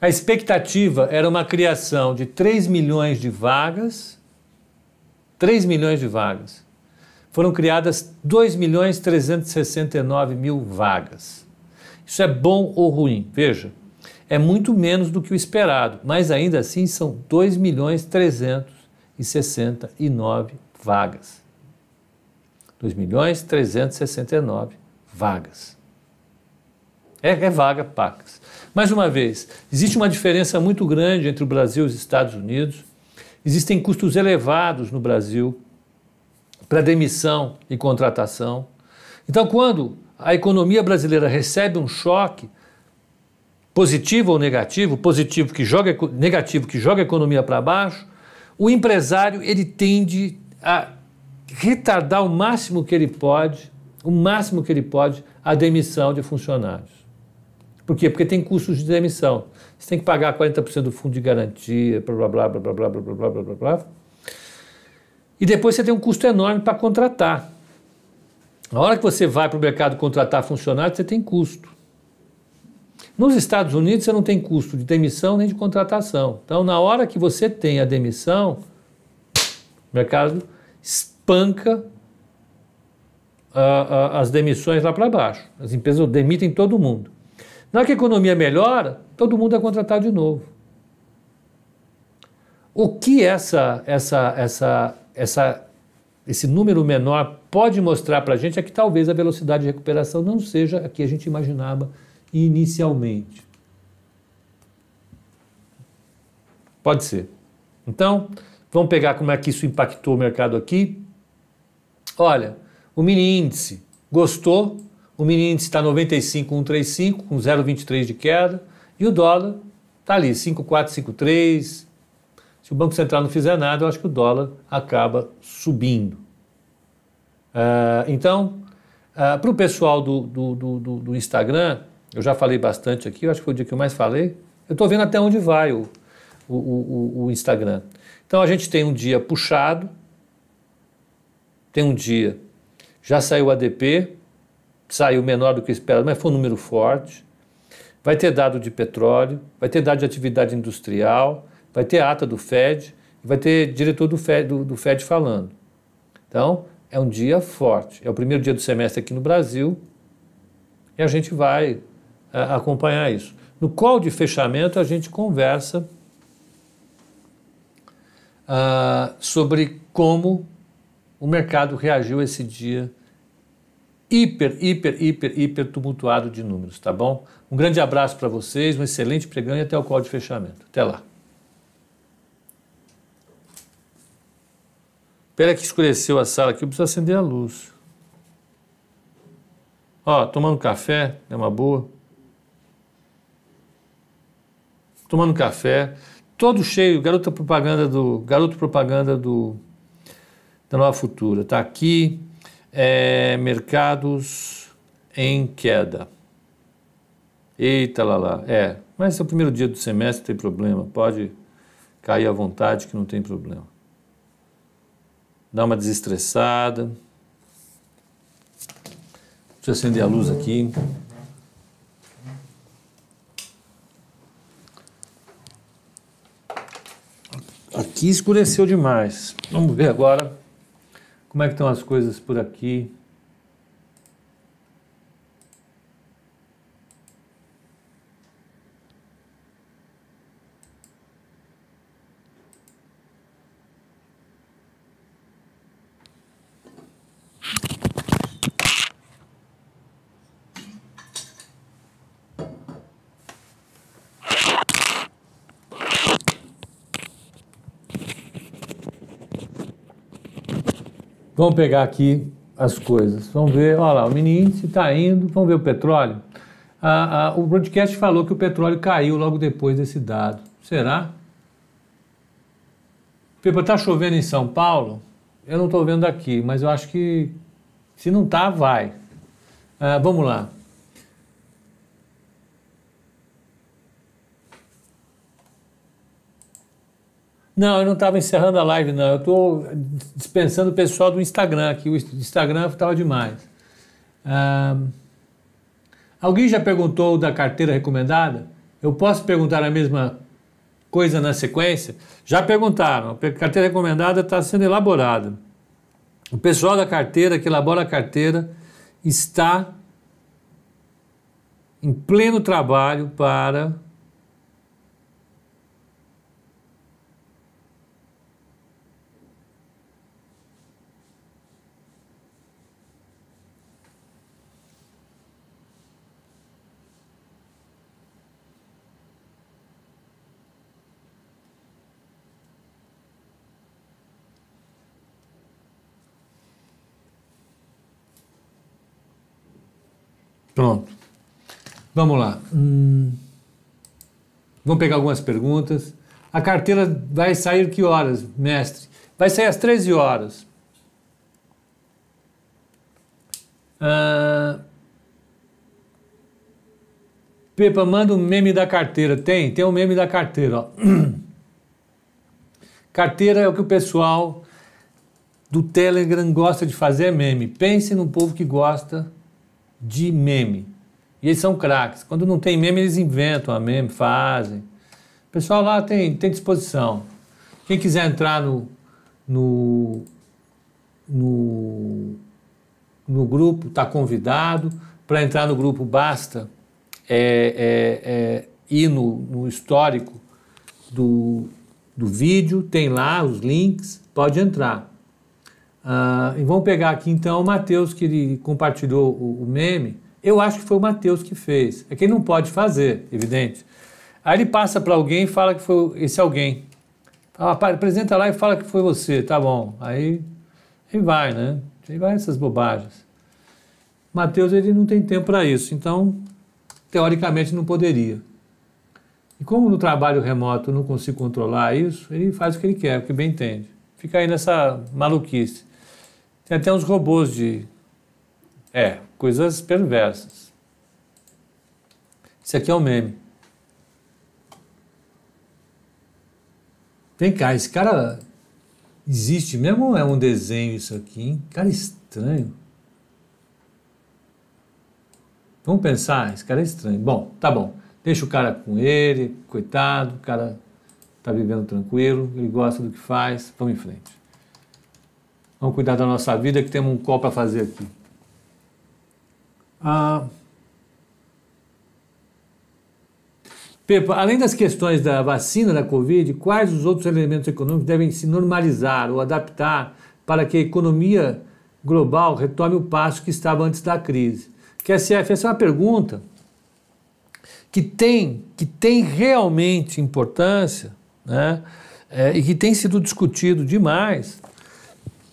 A expectativa era uma criação de 3 milhões de vagas. 3 milhões de vagas. Foram criadas 2 milhões 369 mil vagas. Isso é bom ou ruim? Veja, é muito menos do que o esperado, mas ainda assim são 2 milhões 369 vagas. 2 milhões 369 vagas. É, é vaga Pax. Mais uma vez, existe uma diferença muito grande entre o Brasil e os Estados Unidos. Existem custos elevados no Brasil para demissão e contratação. Então, quando a economia brasileira recebe um choque, positivo ou negativo, positivo que joga negativo que joga a economia para baixo, o empresário ele tende a retardar o máximo que ele pode, o máximo que ele pode a demissão de funcionários. Por quê? Porque tem custos de demissão, Você tem que pagar 40% do fundo de garantia, blá, blá, blá, blá, blá, blá, blá, blá, blá, blá. E depois você tem um custo enorme para contratar. Na hora que você vai para o mercado contratar funcionários, você tem custo. Nos Estados Unidos, você não tem custo de demissão nem de contratação. Então, na hora que você tem a demissão, o mercado espanca as demissões lá para baixo. As empresas demitem todo mundo. Na hora que a economia melhora, todo mundo é contratado de novo. O que essa, essa, essa, essa, esse número menor pode mostrar para a gente é que talvez a velocidade de recuperação não seja a que a gente imaginava inicialmente. Pode ser. Então, vamos pegar como é que isso impactou o mercado aqui. Olha, o mini índice gostou, o mini índice está 95,135, com 0,23 de queda. E o dólar está ali, 5,453. Se o Banco Central não fizer nada, eu acho que o dólar acaba subindo. Uh, então, uh, ah, para o pessoal do, do, do, do, Instagram, eu já falei bastante aqui, eu acho que foi o dia que eu mais falei. Eu estou vendo até onde vai o, o, o, o Instagram. Então, a gente tem um dia puxado, tem um dia já saiu o ADP, saiu menor do que esperado, mas foi um número forte. Vai ter dado de petróleo, vai ter dado de atividade industrial, vai ter ata do FED, vai ter diretor do FED, do, do FED falando. Então, é um dia forte. É o primeiro dia do semestre aqui no Brasil e a gente vai a, acompanhar isso. No call de fechamento, a gente conversa ah, sobre como o mercado reagiu esse dia hiper, hiper, hiper, hiper tumultuado de números, tá bom? Um grande abraço para vocês, um excelente pregão e até o código de fechamento. Até lá. Espera que escureceu a sala aqui, eu preciso acender a luz. Ó, tomando café, é uma boa. Tomando café, todo cheio, garota propaganda do, garoto propaganda do da Nova Futura, tá aqui é, mercados em queda. Eita lá lá, é. Mas é o primeiro dia do semestre, tem problema. Pode cair à vontade que não tem problema. Dá uma desestressada. Deixa eu acender a luz aqui. Aqui escureceu demais. Vamos ver agora como é que estão as coisas por aqui? Vamos pegar aqui as coisas. Vamos ver, olha lá, o mini índice está indo, vamos ver o petróleo. Ah, ah, o broadcast falou que o petróleo caiu logo depois desse dado. Será? Pepa, está chovendo em São Paulo? Eu não estou vendo aqui, mas eu acho que se não está, vai. Ah, vamos lá. Não, eu não estava encerrando a live, não. Eu estou dispensando o pessoal do Instagram, que o Instagram estava demais. Ah, alguém já perguntou da carteira recomendada? Eu posso perguntar a mesma coisa na sequência? Já perguntaram. A carteira recomendada está sendo elaborada. O pessoal da carteira, que elabora a carteira, está em pleno trabalho para Pronto. Vamos lá. Hum, vamos pegar algumas perguntas. A carteira vai sair que horas, mestre? Vai sair às 13 horas. Ah, Pepa, manda um meme da carteira. Tem, tem um meme da carteira. Ó. Carteira é o que o pessoal do Telegram gosta de fazer, é meme. Pense no povo que gosta de meme. E eles são craques. Quando não tem meme, eles inventam a meme, fazem. O pessoal lá tem, tem disposição. Quem quiser entrar no, no, no, no grupo, está convidado. Para entrar no grupo, basta é, é, é, ir no, no histórico do, do vídeo, tem lá os links, pode entrar. Uh, e vamos pegar aqui então o Matheus que ele compartilhou o, o, meme. Eu acho que foi o Matheus que fez. É quem não pode fazer, evidente. Aí ele passa para alguém e fala que foi esse alguém. Fala, apresenta lá e fala que foi você, tá bom. Aí, aí vai, né? Aí vai essas bobagens. Matheus, ele não tem tempo para isso, então, teoricamente, não poderia. E como no trabalho remoto eu não consigo controlar isso, ele faz o que ele quer, o que bem entende. Fica aí nessa maluquice. Tem até uns robôs de. É, coisas perversas. Isso aqui é um meme. Vem cá, esse cara existe mesmo ou é um desenho isso aqui, hein? Cara estranho. Vamos pensar, esse cara é estranho. Bom, tá bom. Deixa o cara com ele, coitado, o cara tá vivendo tranquilo, ele gosta do que faz, vamos em frente. Vamos cuidar da nossa vida que temos um copo para fazer aqui. Ah, Pepa, além das questões da vacina da Covid, quais os outros elementos econômicos devem se normalizar ou adaptar para que a economia global retome o passo que estava antes da crise? QSF, essa é uma pergunta que tem, que tem realmente importância né? É, e que tem sido discutido demais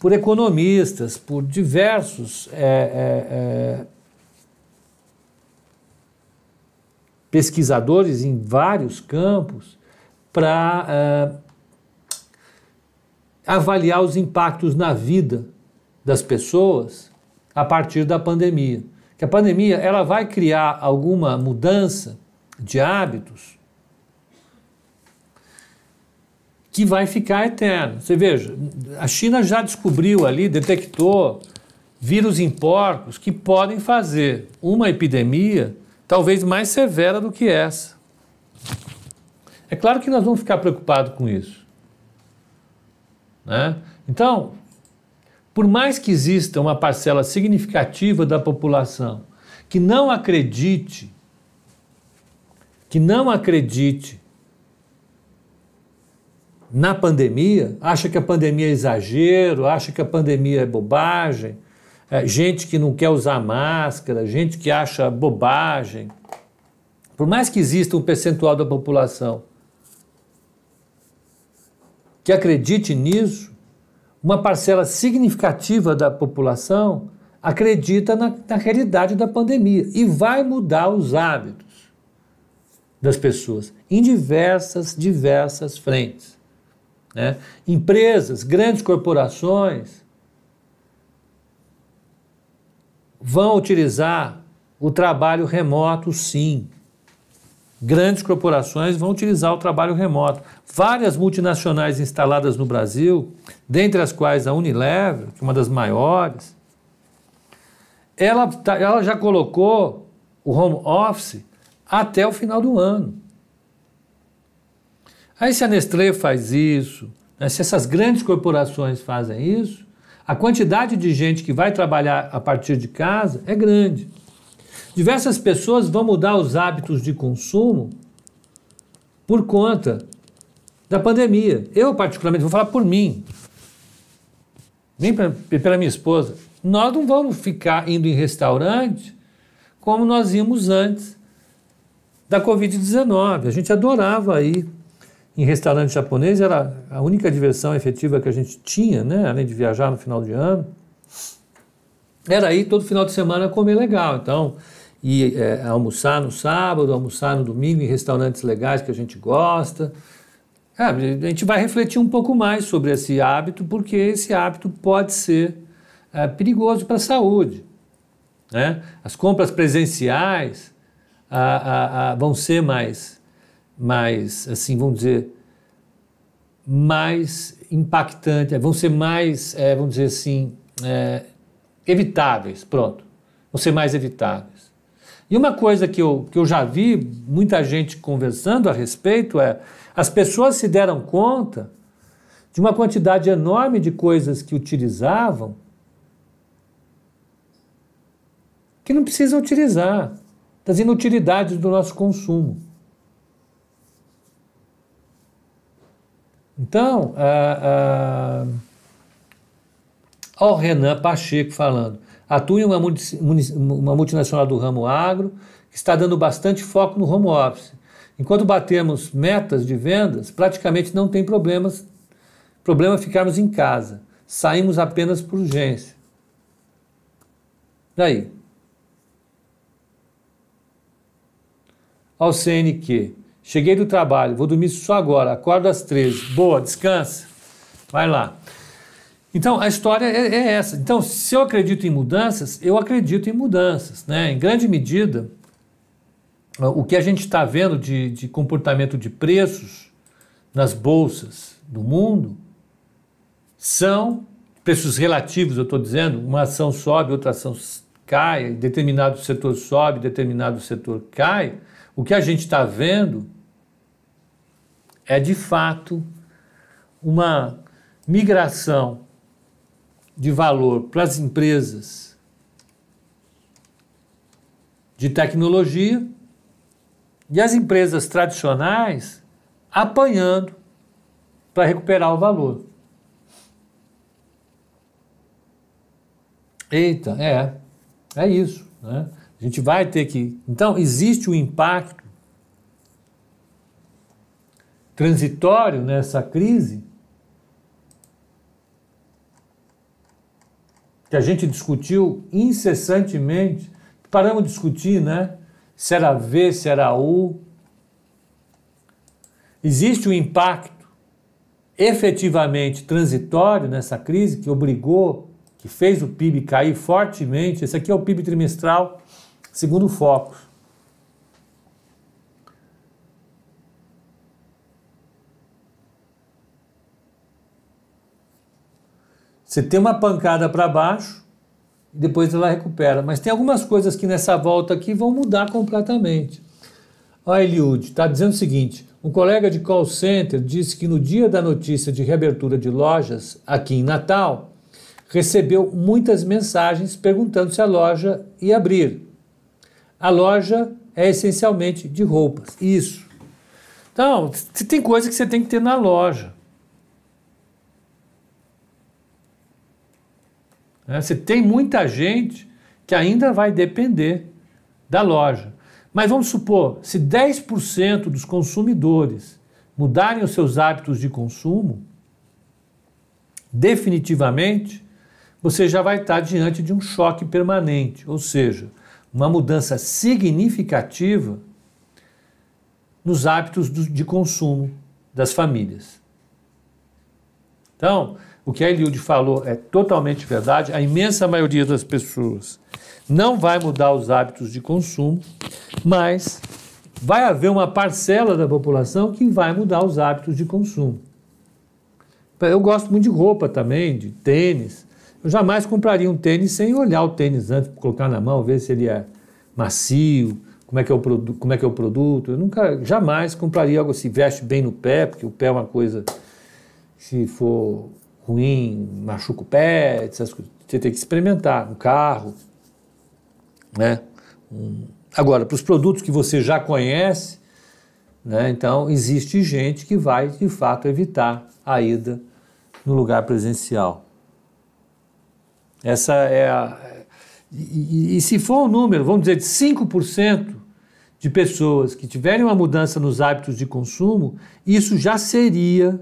por economistas, por diversos é, é, é pesquisadores em vários campos para é, avaliar os impactos na vida das pessoas a partir da pandemia. Que a pandemia ela vai criar alguma mudança de hábitos que vai ficar eterno. Você veja, a China já descobriu ali, detectou vírus em porcos que podem fazer uma epidemia talvez mais severa do que essa. É claro que nós vamos ficar preocupados com isso. Né? Então, por mais que exista uma parcela significativa da população que não acredite, que não acredite na pandemia, acha que a pandemia é exagero, acha que a pandemia é bobagem, é, gente que não quer usar máscara, gente que acha bobagem. Por mais que exista um percentual da população que acredite nisso, uma parcela significativa da população acredita na, na realidade da pandemia e vai mudar os hábitos das pessoas em diversas, diversas frentes. Né? Empresas, grandes corporações vão utilizar o trabalho remoto, sim. Grandes corporações vão utilizar o trabalho remoto. Várias multinacionais instaladas no Brasil, dentre as quais a Unilever, que é uma das maiores, ela, tá, ela já colocou o home office até o final do ano. Aí se a Nestlé faz isso, né, se essas grandes corporações fazem isso, a quantidade de gente que vai trabalhar a partir de casa é grande. Diversas pessoas vão mudar os hábitos de consumo por conta da pandemia. Eu, particularmente, vou falar por mim, nem pela minha esposa. Nós não vamos ficar indo em restaurante como nós íamos antes da Covid-19. A gente adorava ir em restaurante japonês era a única diversão efetiva que a gente tinha, né? Além de viajar no final de ano, era ir todo final de semana comer legal. Então, e é, almoçar no sábado, almoçar no domingo em restaurantes legais que a gente gosta. É, a gente vai refletir um pouco mais sobre esse hábito, porque esse hábito pode ser é, perigoso para a saúde. Né? As compras presenciais a, a, a, vão ser mais mais, assim, vamos dizer, mais impactantes vão ser mais, é, vamos dizer assim, é, evitáveis, pronto, vão ser mais evitáveis. E uma coisa que eu, que eu já vi muita gente conversando a respeito é, as pessoas se deram conta de uma quantidade enorme de coisas que utilizavam que não precisa utilizar, das inutilidades do nosso consumo. Então, a, a... ao Renan Pacheco falando, atua em uma, uma multinacional do ramo agro que está dando bastante foco no home office. Enquanto batemos metas de vendas, praticamente não tem problemas, problema ficarmos em casa. Saímos apenas por urgência. Daí. Ao CNQ. Cheguei do trabalho, vou dormir só agora, acordo às 13. Boa, descansa. Vai lá. Então, a história é, é, essa. Então, se eu acredito em mudanças, eu acredito em mudanças. Né? Em grande medida, o que a gente está vendo de, de comportamento de preços nas bolsas do mundo são preços relativos, eu estou dizendo, uma ação sobe, outra ação cai, determinado setor sobe, determinado setor cai. O que a gente está vendo é de fato uma migração de valor para as empresas de tecnologia e as empresas tradicionais apanhando para recuperar o valor. Eita, é, é isso. Né? A gente vai ter que. Então, existe o um impacto transitório nessa crise, que a gente discutiu incessantemente, paramos de discutir, né? Se era V, se era U. Existe um impacto efetivamente transitório nessa crise que obrigou, que fez o PIB cair fortemente. Esse aqui é o PIB trimestral, segundo o Focus. Você tem uma pancada para baixo e depois ela recupera. Mas tem algumas coisas que nessa volta aqui vão mudar completamente. A Eliud está dizendo o seguinte: um colega de call center disse que no dia da notícia de reabertura de lojas aqui em Natal, recebeu muitas mensagens perguntando se a loja ia abrir. A loja é essencialmente de roupas. Isso. Então, tem coisa que você tem que ter na loja. Né? Você tem muita gente que ainda vai depender da loja. Mas vamos supor, se 10% dos consumidores mudarem os seus hábitos de consumo, definitivamente você já vai estar diante de um choque permanente, ou seja, uma mudança significativa nos hábitos de consumo das famílias. Então, o que a Eliud falou é totalmente verdade. A imensa maioria das pessoas não vai mudar os hábitos de consumo, mas vai haver uma parcela da população que vai mudar os hábitos de consumo. Eu gosto muito de roupa também, de tênis. Eu jamais compraria um tênis sem olhar o tênis antes, colocar na mão, ver se ele é macio, como é que é o, produ como é que é o produto. Eu nunca, jamais compraria algo se veste bem no pé, porque o pé é uma coisa, se for ruim, machuca o pé, essas coisas. Você tem que experimentar no um carro, né? Agora, para os produtos que você já conhece, né? Então, existe gente que vai, de fato, evitar a ida no lugar presencial. Essa é a... E, e, e se for um número, vamos dizer, de 5% de pessoas que tiverem uma mudança nos hábitos de consumo, isso já seria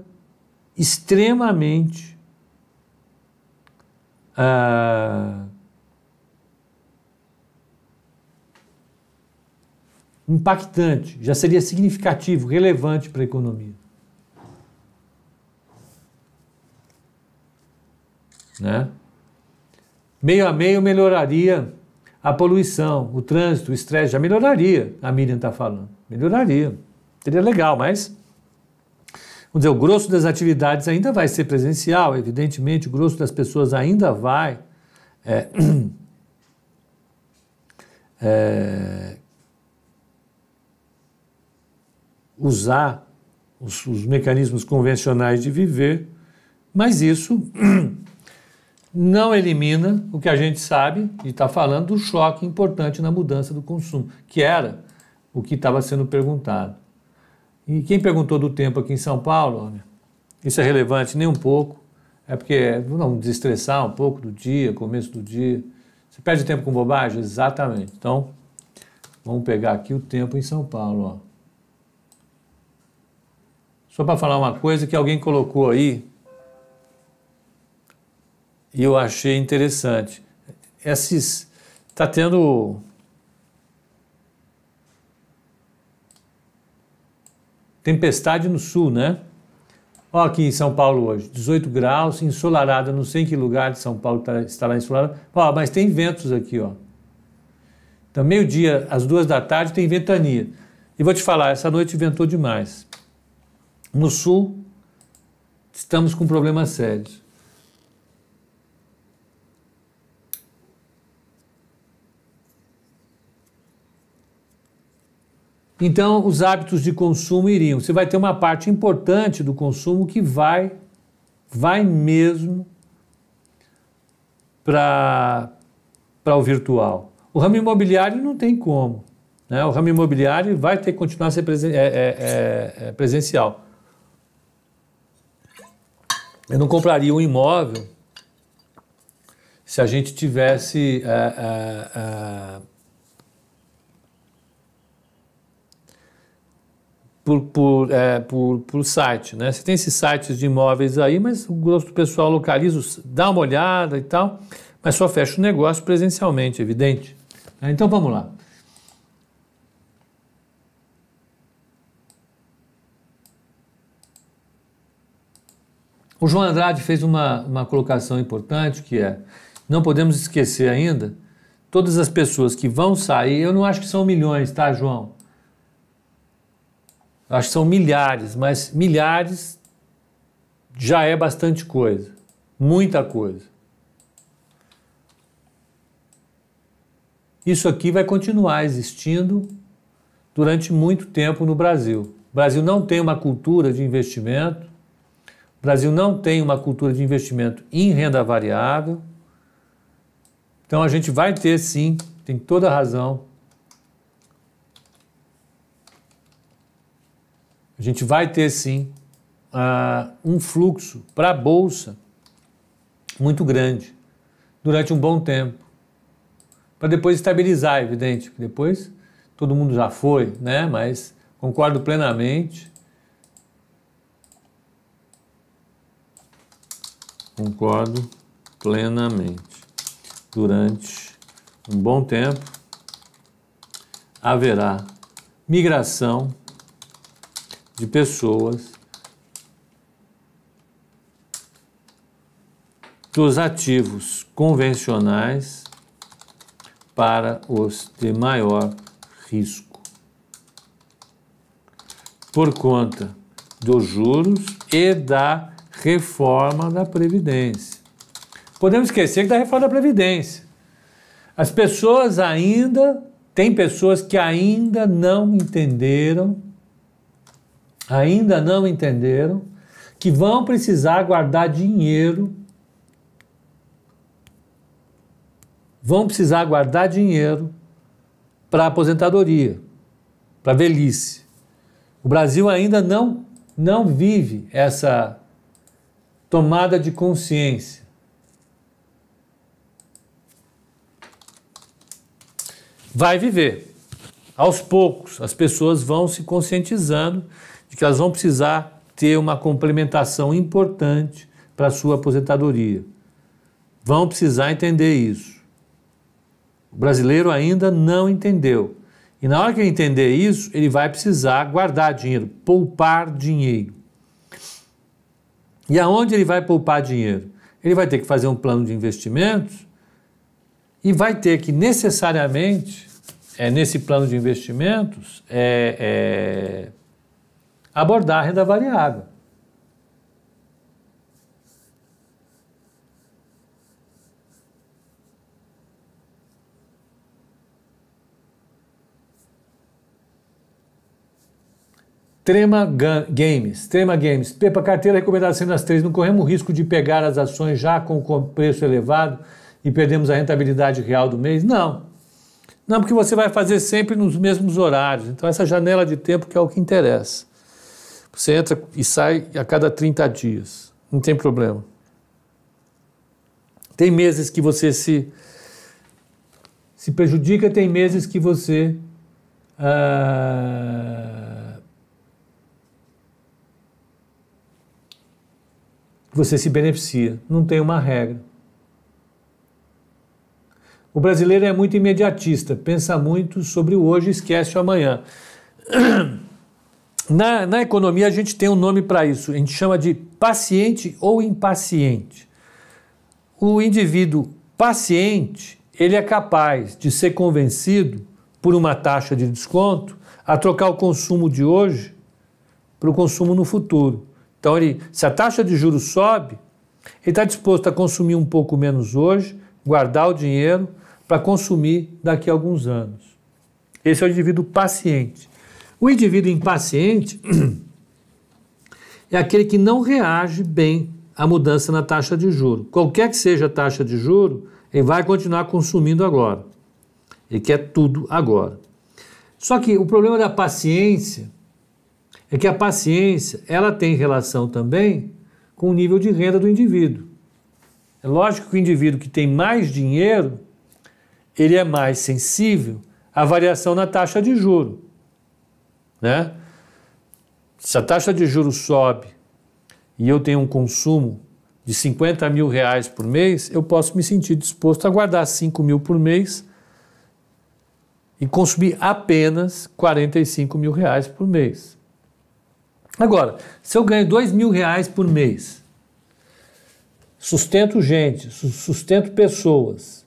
extremamente ah, impactante, já seria significativo, relevante para a economia. Né? Meio a meio melhoraria a poluição, o trânsito, o estresse, já melhoraria, a Miriam está falando. Melhoraria. Seria legal, mas Vamos dizer, o grosso das atividades ainda vai ser presencial, evidentemente, o grosso das pessoas ainda vai é, é, usar os, os mecanismos convencionais de viver, mas isso não elimina o que a gente sabe e está falando do choque importante na mudança do consumo, que era o que estava sendo perguntado. E quem perguntou do tempo aqui em São Paulo, isso é relevante nem um pouco, é porque vamos desestressar um pouco do dia, começo do dia. Você perde tempo com bobagem? Exatamente. Então, vamos pegar aqui o tempo em São Paulo. Ó. Só para falar uma coisa que alguém colocou aí e eu achei interessante. Esses. Está tendo Tempestade no sul, né? Olha aqui em São Paulo hoje, 18 graus, ensolarado, não sei em que lugar de São Paulo tá, estará ensolarado. Ó, mas tem ventos aqui, ó. Então, meio-dia, às duas da tarde, tem ventania. E vou te falar, essa noite ventou demais. No sul, estamos com problemas sérios. Então, os hábitos de consumo iriam. Você vai ter uma parte importante do consumo que vai, vai mesmo para o virtual. O ramo imobiliário não tem como. Né? O ramo imobiliário vai ter que continuar a ser presen é, é, é, é, presencial. Eu não compraria um imóvel se a gente tivesse é, é, por, por, é, por, por site. Né? Você tem esses sites de imóveis aí, mas o grosso do pessoal localiza, dá uma olhada e tal, mas só fecha o negócio presencialmente, é evidente. Né? Então vamos lá. O João Andrade fez uma, uma colocação importante que é: não podemos esquecer ainda todas as pessoas que vão sair. Eu não acho que são milhões, tá, João? acho que são milhares, mas milhares já é bastante coisa, muita coisa. Isso aqui vai continuar existindo durante muito tempo no Brasil. O Brasil não tem uma cultura de investimento, o Brasil não tem uma cultura de investimento em renda variável. Então a gente vai ter sim, tem toda a razão, a gente vai ter sim uh, um fluxo para a bolsa muito grande durante um bom tempo, para depois estabilizar, evidente, que depois todo mundo já foi, né? Mas concordo plenamente. Concordo plenamente. Durante um bom tempo haverá migração de pessoas dos ativos convencionais para os de maior risco, por conta dos juros e da reforma da Previdência. Podemos esquecer que da reforma da Previdência. As pessoas ainda, tem pessoas que ainda não entenderam ainda não entenderam que vão precisar guardar dinheiro. Vão precisar guardar dinheiro para aposentadoria, para velhice. O Brasil ainda não não vive essa tomada de consciência. Vai viver. Aos poucos, as pessoas vão se conscientizando de que elas vão precisar ter uma complementação importante para a sua aposentadoria. Vão precisar entender isso. O brasileiro ainda não entendeu. E na hora que ele entender isso, ele vai precisar guardar dinheiro, poupar dinheiro. E aonde ele vai poupar dinheiro? Ele vai ter que fazer um plano de investimentos e vai ter que necessariamente, é, nesse plano de investimentos, é, é abordar a renda variável. Trema Games, Trema Games, Pepa carteira recomendada sendo as três, não corremos o risco de pegar as ações já com o preço elevado e perdemos a rentabilidade real do mês? Não. Não, porque você vai fazer sempre nos mesmos horários. Então essa janela de tempo que é o que interessa. Você entra e sai a cada 30 dias, não tem problema. Tem meses que você se, se prejudica, tem meses que você ah, você se beneficia. Não tem uma regra. O brasileiro é muito imediatista, pensa muito sobre o hoje e esquece o amanhã. Na, na economia, a gente tem um nome para isso, a gente chama de paciente ou impaciente. O indivíduo paciente, ele é capaz de ser convencido por uma taxa de desconto a trocar o consumo de hoje para o consumo no futuro. Então, ele, se a taxa de juros sobe, ele está disposto a consumir um pouco menos hoje, guardar o dinheiro para consumir daqui a alguns anos. Esse é o indivíduo paciente. O indivíduo impaciente é aquele que não reage bem à mudança na taxa de juro. Qualquer que seja a taxa de juro, ele vai continuar consumindo agora. Ele quer tudo agora. Só que o problema da paciência é que a paciência ela tem relação também com o nível de renda do indivíduo. É lógico que o indivíduo que tem mais dinheiro ele é mais sensível à variação na taxa de juro né? Se a taxa de juros sobe e eu tenho um consumo de 50 mil reais por mês, eu posso me sentir disposto a guardar 5 mil por mês e consumir apenas 45 mil reais por mês. Agora, se eu ganho 2 mil reais por mês, sustento gente, sustento pessoas,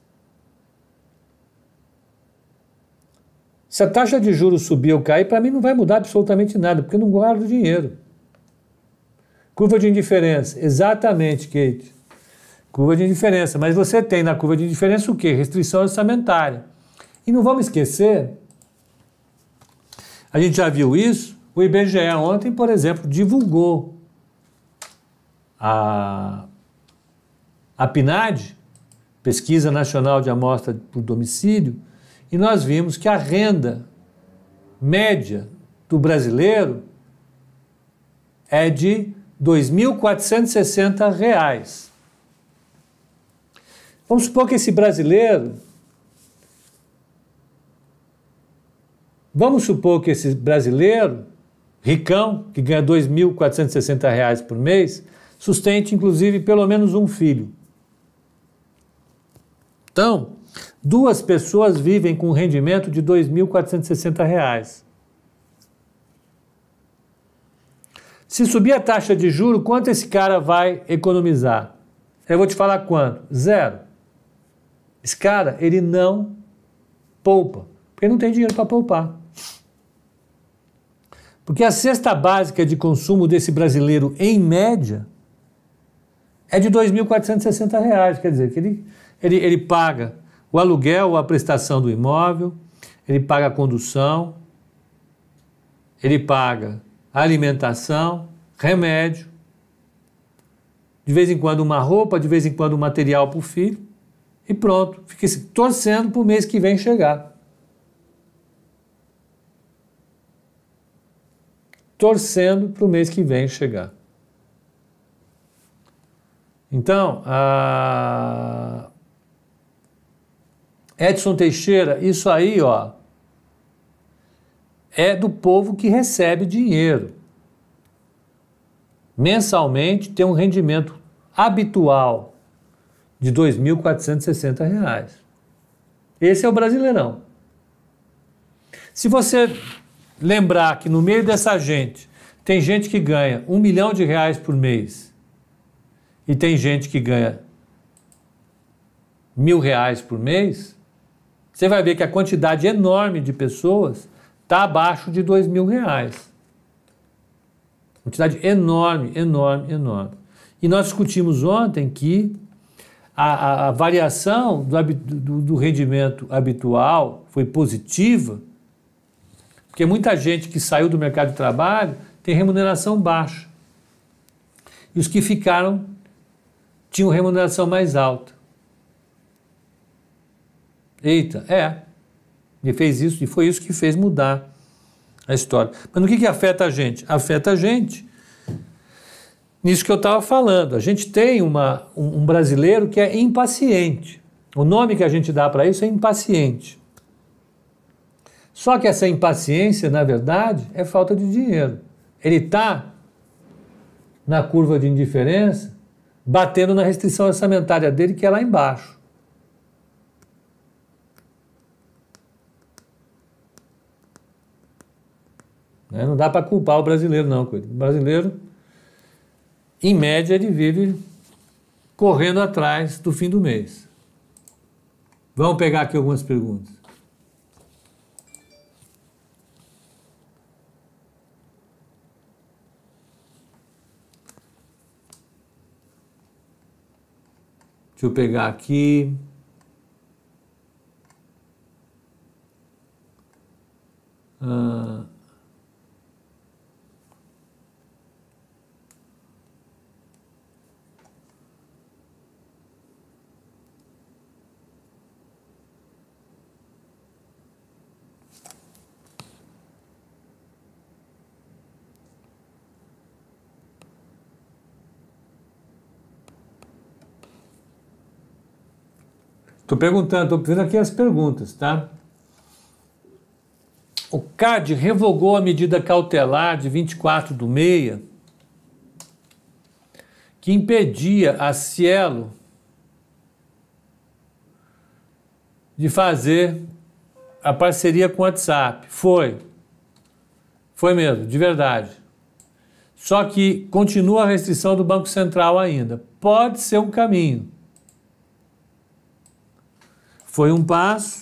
Se a taxa de juros subir ou cair, para mim não vai mudar absolutamente nada, porque eu não guardo dinheiro. Curva de indiferença, exatamente, Kate. Curva de indiferença, mas você tem na curva de indiferença o quê? Restrição orçamentária. E não vamos esquecer, a gente já viu isso, o IBGE ontem, por exemplo, divulgou a, a PNAD, Pesquisa Nacional de Amostra por Domicílio, e nós vimos que a renda média do brasileiro é de R$ 2.460. Vamos supor que esse brasileiro Vamos supor que esse brasileiro ricão, que ganha R$ 2.460 por mês, sustente inclusive pelo menos um filho. Então, Duas pessoas vivem com um rendimento de R$ 2.460. Se subir a taxa de juro, quanto esse cara vai economizar? Eu vou te falar quanto. Zero. Esse cara, ele não poupa, porque não tem dinheiro para poupar. Porque a cesta básica de consumo desse brasileiro, em média, é de R$ 2.460, quer dizer, que ele, ele, ele paga o aluguel ou a prestação do imóvel, ele paga a condução, ele paga alimentação, remédio, de vez em quando uma roupa, de vez em quando um material para o filho, e pronto. Fica torcendo para o mês que vem chegar. Torcendo para o mês que vem chegar. Então, a... Edson Teixeira, isso aí, ó, é do povo que recebe dinheiro. Mensalmente tem um rendimento habitual de R$ 2.460. Esse é o brasileirão. Se você lembrar que no meio dessa gente tem gente que ganha um milhão de reais por mês e tem gente que ganha mil reais por mês, você vai ver que a quantidade enorme de pessoas está abaixo de dois mil reais. Quantidade enorme, enorme, enorme. E nós discutimos ontem que a, a, a variação do, do, do rendimento habitual foi positiva, porque muita gente que saiu do mercado de trabalho tem remuneração baixa. E os que ficaram tinham remuneração mais alta. Eita, é. E fez isso, e foi isso que fez mudar a história. Mas no que, que afeta a gente? Afeta a gente nisso que eu estava falando. A gente tem uma, um, um brasileiro que é impaciente. O nome que a gente dá para isso é impaciente. Só que essa impaciência, na verdade, é falta de dinheiro. Ele está na curva de indiferença, batendo na restrição orçamentária dele, que é lá embaixo. Né? Não dá para culpar o brasileiro, não, coisa. O brasileiro, em média, ele vive correndo atrás do fim do mês. Vamos pegar aqui algumas perguntas. Deixa eu pegar aqui. Ah. Estou perguntando, estou fazendo aqui as perguntas, tá? O CAD revogou a medida cautelar de 24 do meia que impedia a Cielo de fazer a parceria com o WhatsApp. Foi. Foi mesmo, de verdade. Só que continua a restrição do Banco Central ainda. Pode ser um caminho. Foi um passo,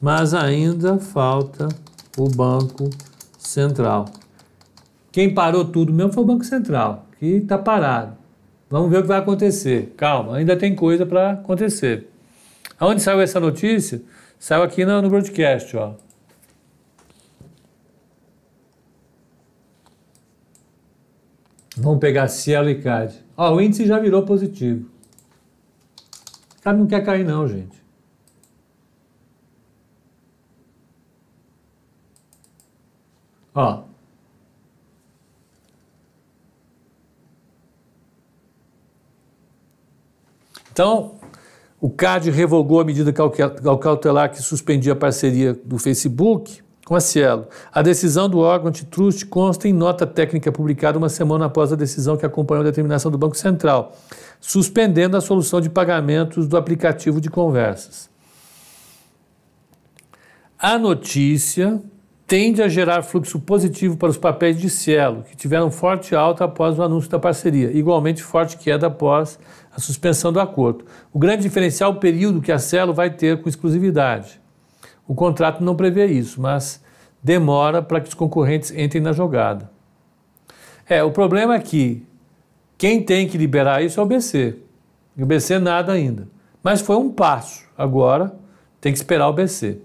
mas ainda falta o Banco Central. Quem parou tudo mesmo foi o Banco Central, que está parado. Vamos ver o que vai acontecer. Calma, ainda tem coisa para acontecer. Aonde saiu essa notícia? Saiu aqui no, no broadcast, ó. Vamos pegar Cielo e CAD. Ó, o índice já virou positivo cara não quer cair, não, gente. Ó. Então, o CAD revogou a medida cautelar que suspendia a parceria do Facebook com a a decisão do órgão antitrust consta em nota técnica publicada uma semana após a decisão que acompanhou a determinação do Banco Central, suspendendo a solução de pagamentos do aplicativo de conversas. A notícia tende a gerar fluxo positivo para os papéis de Cielo, que tiveram forte alta após o anúncio da parceria, igualmente forte queda após a suspensão do acordo. O grande diferencial é o período que a Cielo vai ter com exclusividade. O contrato não prevê isso, mas demora para que os concorrentes entrem na jogada. É, o problema é que quem tem que liberar isso é o BC. E o BC nada ainda. Mas foi um passo. Agora tem que esperar o BC.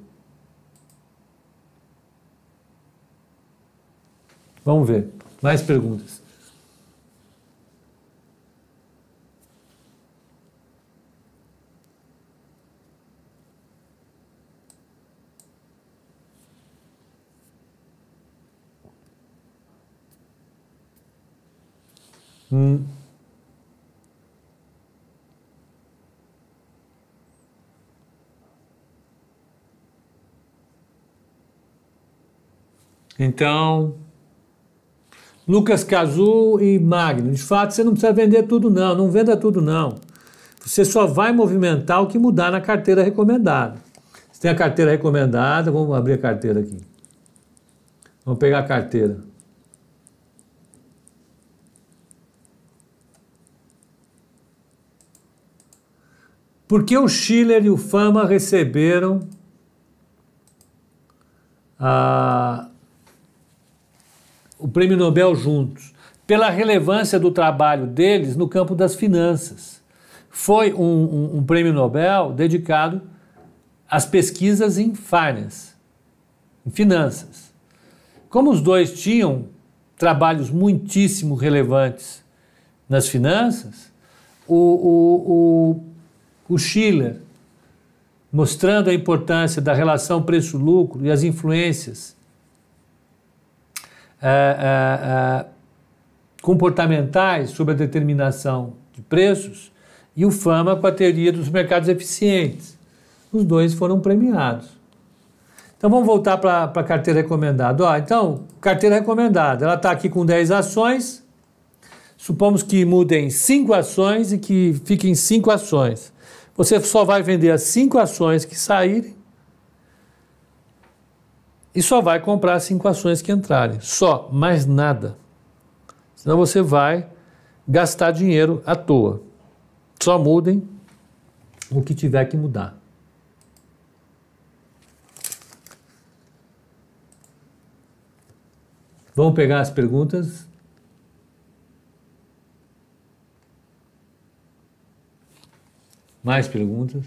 Vamos ver. Mais perguntas. Então, Lucas Cazu e Magno, de fato você não precisa vender tudo não, não venda tudo não. Você só vai movimentar o que mudar na carteira recomendada. Você tem a carteira recomendada, vamos abrir a carteira aqui. Vamos pegar a carteira. Por que o Schiller e o Fama receberam a o Prêmio Nobel juntos, pela relevância do trabalho deles no campo das finanças. Foi um, um, um Prêmio Nobel dedicado às pesquisas em finance, em finanças. Como os dois tinham trabalhos muitíssimo relevantes nas finanças, o, o, o, o Schiller, mostrando a importância da relação preço-lucro e as influências ah, ah, ah, comportamentais sobre a determinação de preços e o FAMA com a teoria dos mercados eficientes. Os dois foram premiados. Então vamos voltar para a carteira recomendada. Ó, então, carteira recomendada, ela está aqui com 10 ações. Supomos que mudem 5 ações e que fiquem 5 ações. Você só vai vender as 5 ações que saírem e só vai comprar as cinco ações que entrarem, só, mais nada. Senão você vai gastar dinheiro à toa. Só mudem o que tiver que mudar. Vamos pegar as perguntas? Mais perguntas?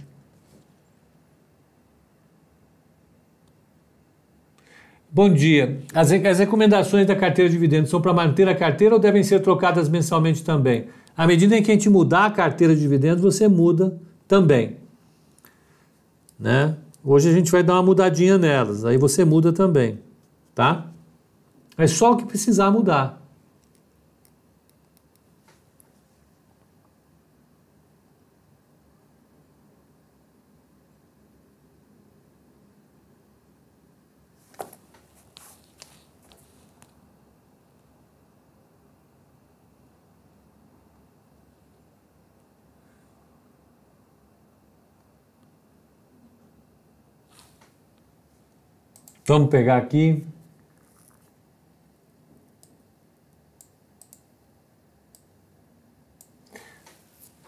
Bom dia. As, as recomendações da carteira de dividendos são para manter a carteira ou devem ser trocadas mensalmente também? À medida em que a gente mudar a carteira de dividendos, você muda também. Né? Hoje a gente vai dar uma mudadinha nelas, aí você muda também, tá? É só o que precisar mudar. Vamos pegar aqui.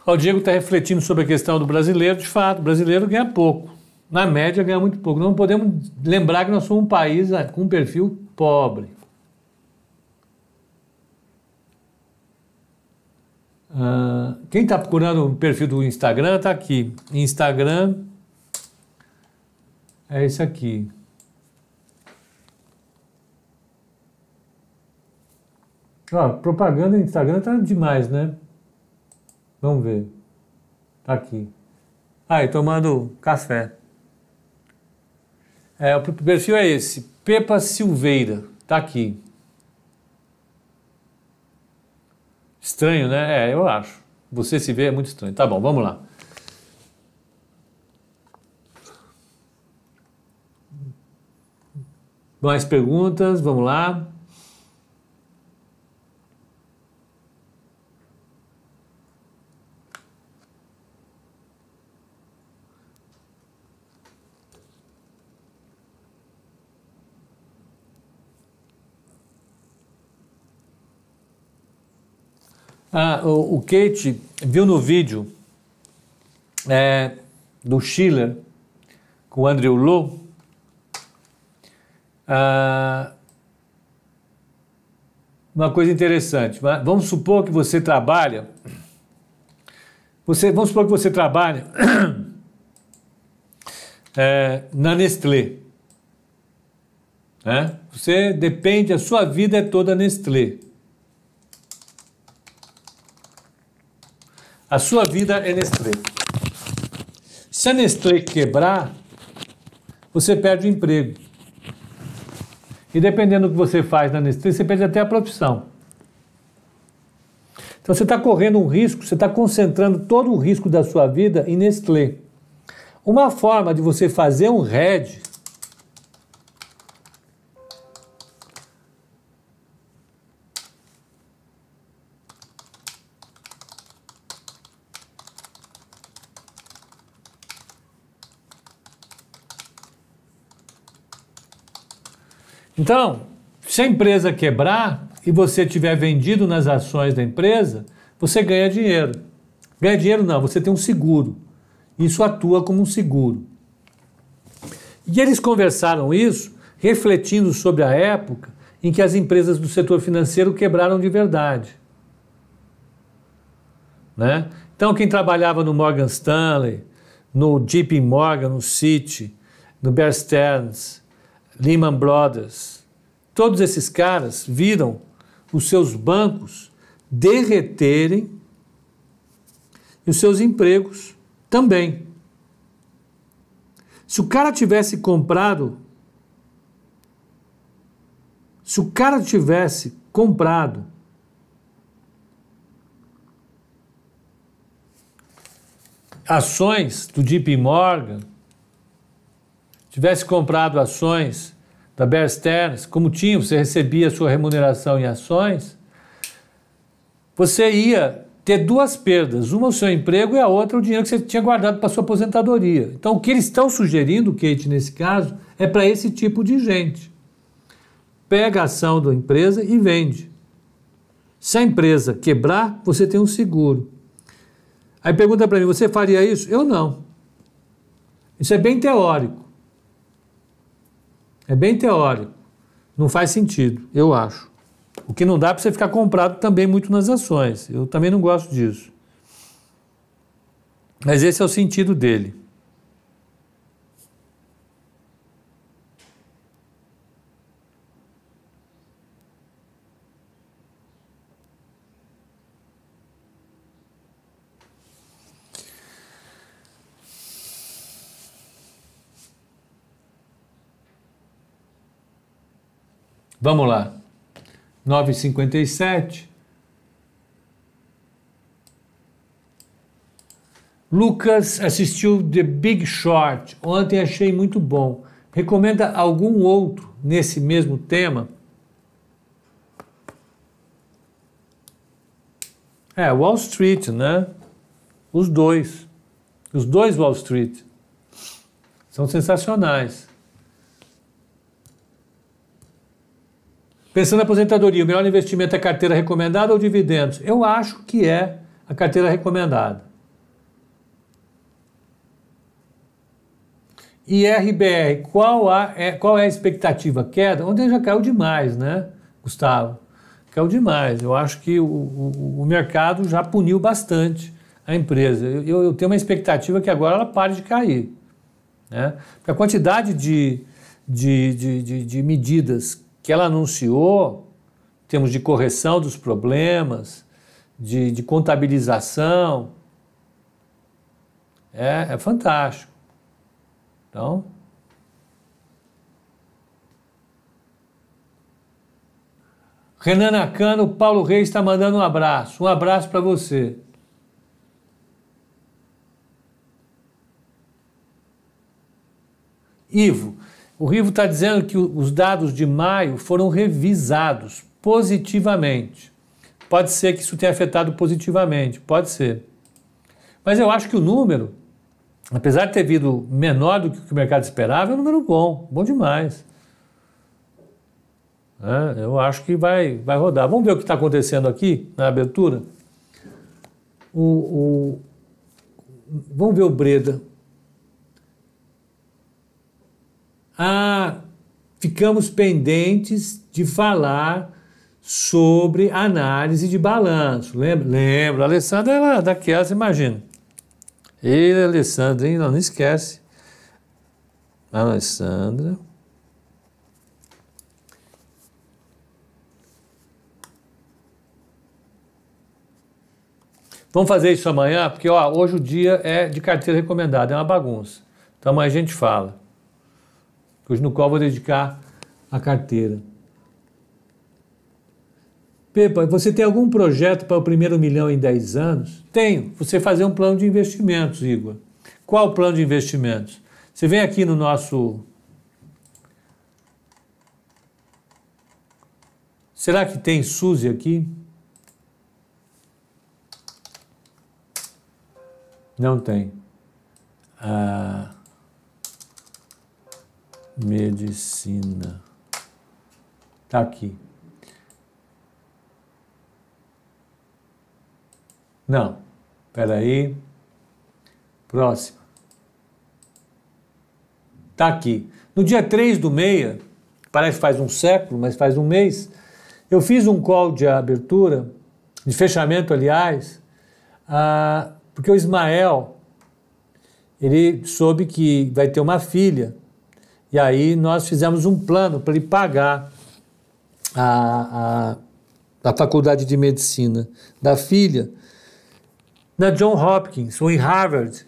O Diego está refletindo sobre a questão do brasileiro. De fato, o brasileiro ganha pouco. Na média, ganha muito pouco. Não podemos lembrar que nós somos um país ah, com um perfil pobre. Uh, quem está procurando o perfil do Instagram está aqui. Instagram é esse aqui. Ah, propaganda no Instagram tá demais, né? Vamos ver. Tá aqui. Aí, tomando café. É, o perfil é esse, Pepa Silveira, tá aqui. Estranho, né? É, eu acho. Você se vê é muito estranho. Tá bom, vamos lá. Mais perguntas, vamos lá. Ah, o, Kate viu no vídeo é, do Schiller com o Andrew Lowe ah, uma coisa interessante. Vamos supor que você trabalha. Você, vamos supor que você trabalha é, na Nestlé. Né? Você depende, a sua vida é toda Nestlé. A sua vida é Nestlé. Se a Nestlé quebrar, você perde o emprego. E dependendo do que você faz na Nestlé, você perde até a profissão. Então você está correndo um risco, você está concentrando todo o risco da sua vida em Nestlé. Uma forma de você fazer um RED Então, se a empresa quebrar e você tiver vendido nas ações da empresa, você ganha dinheiro. Ganha dinheiro não, você tem um seguro. Isso atua como um seguro. E eles conversaram isso refletindo sobre a época em que as empresas do setor financeiro quebraram de verdade. Né? Então, quem trabalhava no Morgan Stanley, no JP Morgan, no Citi, no Bear Stearns, Lehman Brothers, Todos esses caras viram os seus bancos derreterem e os seus empregos também. Se o cara tivesse comprado, se o cara tivesse comprado ações do JP Morgan, tivesse comprado ações da Bear Stearns, como tinha, você recebia sua remuneração em ações, você ia ter duas perdas, uma o seu emprego e a outra o dinheiro que você tinha guardado para sua aposentadoria. Então, o que eles estão sugerindo, Kate, nesse caso, é para esse tipo de gente. Pega a ação da empresa e vende. Se a empresa quebrar, você tem um seguro. Aí pergunta para mim, você faria isso? Eu não. Isso é bem teórico. É bem teórico. Não faz sentido, eu acho. O que não dá para você ficar comprado também muito nas ações. Eu também não gosto disso. Mas esse é o sentido dele. Vamos lá. 9,57. Lucas assistiu The Big Short. Ontem achei muito bom. Recomenda algum outro nesse mesmo tema? É, Wall Street, né? Os dois. Os dois Wall Street. São sensacionais. Pensando na aposentadoria, o melhor investimento é carteira recomendada ou dividendos? Eu acho que é a carteira recomendada. E RBR, qual, a, é, qual é a expectativa? Queda? Ontem já caiu demais, né, Gustavo? Caiu demais. Eu acho que o, o, o mercado já puniu bastante a empresa. Eu, eu, tenho uma expectativa que agora ela pare de cair. Né? Porque a quantidade de, de, de, de, de medidas que ela anunciou, em termos de correção dos problemas, de, de contabilização, é, é fantástico. Então, Renan Nakano, Paulo Reis está mandando um abraço. Um abraço para você. Ivo, o Rivo está dizendo que os dados de maio foram revisados positivamente. Pode ser que isso tenha afetado positivamente, pode ser. Mas eu acho que o número, apesar de ter vindo menor do que o mercado esperava, é um número bom, bom demais. É, eu acho que vai, vai rodar. Vamos ver o que está acontecendo aqui na abertura? O, o, vamos ver o Breda. ah, ficamos pendentes de falar sobre análise de balanço. Lembra? Lembra, a Alessandra lá é daquelas, imagina. Ele, Alessandra, hein? Não, não esquece. Alessandra. Vamos fazer isso amanhã, porque ó, hoje o dia é de carteira recomendada, é uma bagunça. Então amanhã a gente fala no qual vou dedicar a carteira. Pepa, você tem algum projeto para o primeiro milhão em 10 anos? Tenho. Você fazer um plano de investimentos, Igor. Qual o plano de investimentos? Você vem aqui no nosso. Será que tem Suzy aqui? Não tem. Ah medicina. Tá aqui. Não, aí Próximo. Tá aqui. No dia 3 do meia, parece que faz um século, mas faz um mês, eu fiz um call de abertura, de fechamento, aliás, ah, porque o Ismael, ele soube que vai ter uma filha e aí nós fizemos um plano para ele pagar a, a, a faculdade de medicina da filha na John Hopkins ou em Harvard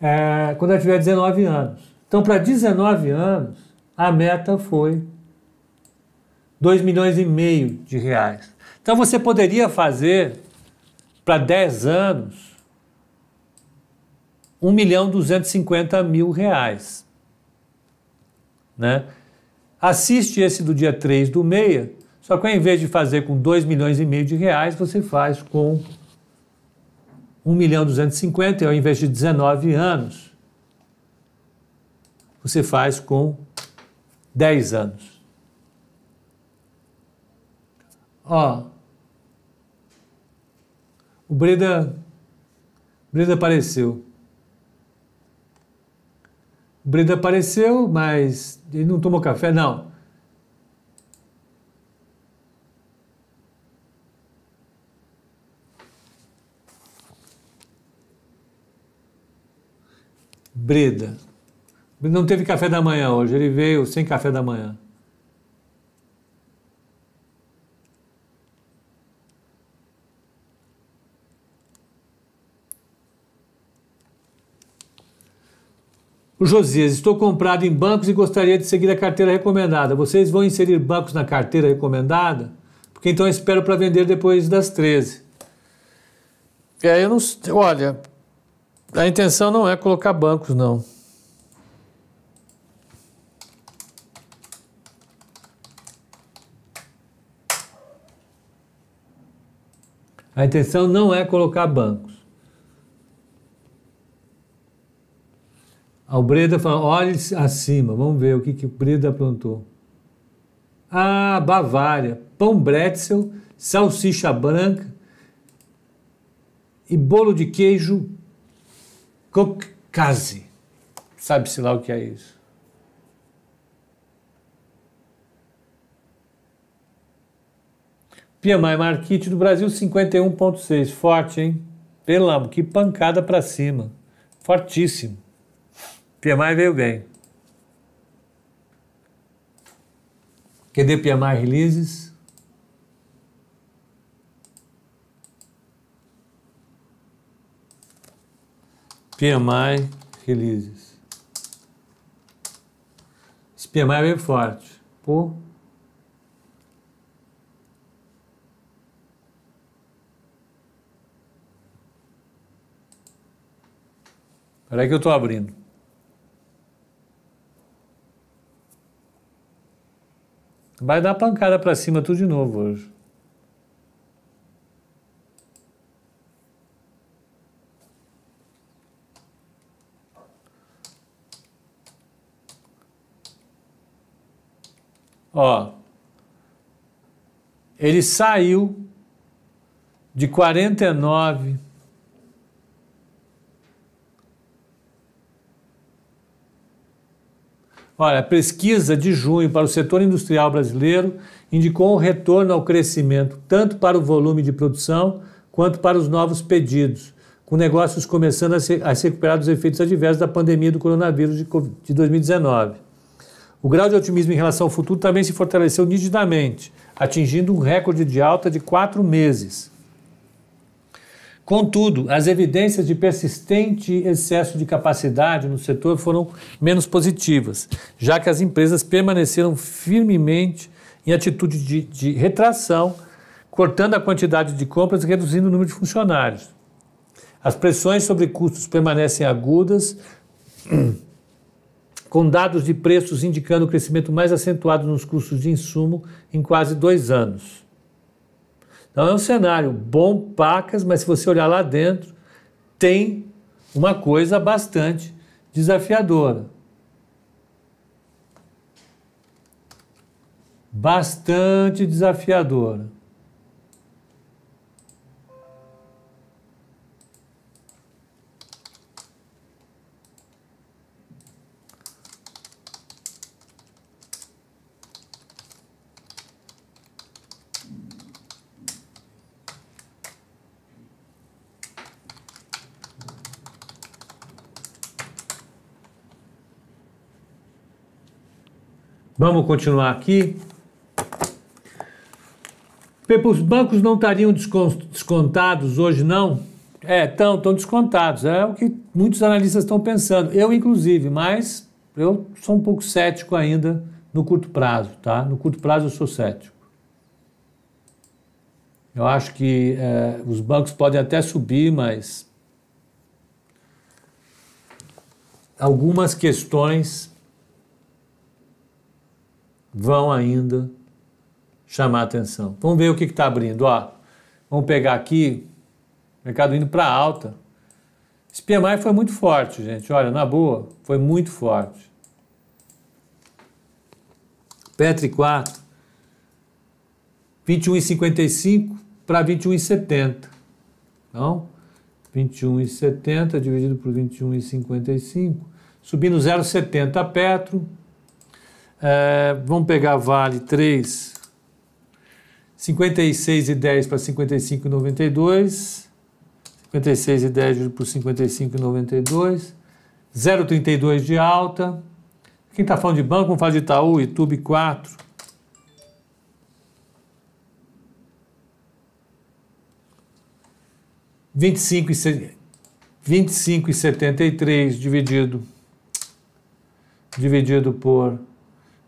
é, quando ela tiver 19 anos. Então, para 19 anos, a meta foi 2 milhões e meio de reais. Então, você poderia fazer para 10 anos 1 milhão 250 mil reais né? Assiste esse do dia 3 do meia, só que ao invés de fazer com 2 milhões e meio de reais, você faz com 1 milhão 250, ao invés de 19 anos, você faz com 10 anos. Ó, o Breda, Breda apareceu. Breda apareceu, mas ele não tomou café, não. Breda. Não teve café da manhã hoje, ele veio sem café da manhã. O Josias, estou comprado em bancos e gostaria de seguir a carteira recomendada. Vocês vão inserir bancos na carteira recomendada? Porque então eu espero para vender depois das 13. É, eu não. Olha, a intenção não é colocar bancos, não. A intenção não é colocar bancos. O Breda falou, olhe acima, vamos ver o que, que o Breda aprontou. Ah, Bavária, pão bretzel, salsicha branca e bolo de queijo cocase. Sabe-se lá o que é isso. Piamai Marquite do Brasil 51.6, forte, hein? Pelo amor, que pancada para cima. Fortíssimo. PMI veio bem. Cadê PMI releases? PMI releases. Esse PMI veio forte. Pô. Espera que eu estou abrindo. Vai dar pancada para cima tudo de novo hoje. Ó, ele saiu de 49 Olha, a pesquisa de junho para o setor industrial brasileiro indicou um retorno ao crescimento, tanto para o volume de produção quanto para os novos pedidos, com negócios começando a se, a se recuperar dos efeitos adversos da pandemia do coronavírus de, de 2019. O grau de otimismo em relação ao futuro também se fortaleceu nitidamente, atingindo um recorde de alta de quatro meses. Contudo, as evidências de persistente excesso de capacidade no setor foram menos positivas, já que as empresas permaneceram firmemente em atitude de, de retração, cortando a quantidade de compras e reduzindo o número de funcionários. As pressões sobre custos permanecem agudas, com dados de preços indicando o crescimento mais acentuado nos custos de insumo em quase dois anos. Então é um cenário bom, pacas, mas se você olhar lá dentro, tem uma coisa bastante desafiadora. Bastante desafiadora. Vamos continuar aqui. Pepo, os bancos não estariam descontados hoje, não? É, estão, estão descontados. É o que muitos analistas estão pensando. Eu, inclusive, mas eu sou um pouco cético ainda no curto prazo, tá? No curto prazo eu sou cético. Eu acho que é, os bancos podem até subir, mas algumas questões vão ainda chamar atenção. Vamos ver o que está abrindo. Ó, vamos pegar aqui, mercado indo para alta. Esse PMI foi muito forte, gente. Olha, na boa, foi muito forte. Petri 4, 21,55 para 21,70. Então, 21,70 dividido por 21,55, subindo 0,70 a Petro, é, vamos pegar Vale 3, 56,10 para 55,92. 56,10 por 55,92. 0,32 de alta. Quem está falando de banco, vamos falar de Itaú, YouTube 4. Vinte e cinco e 25,73 dividido dividido por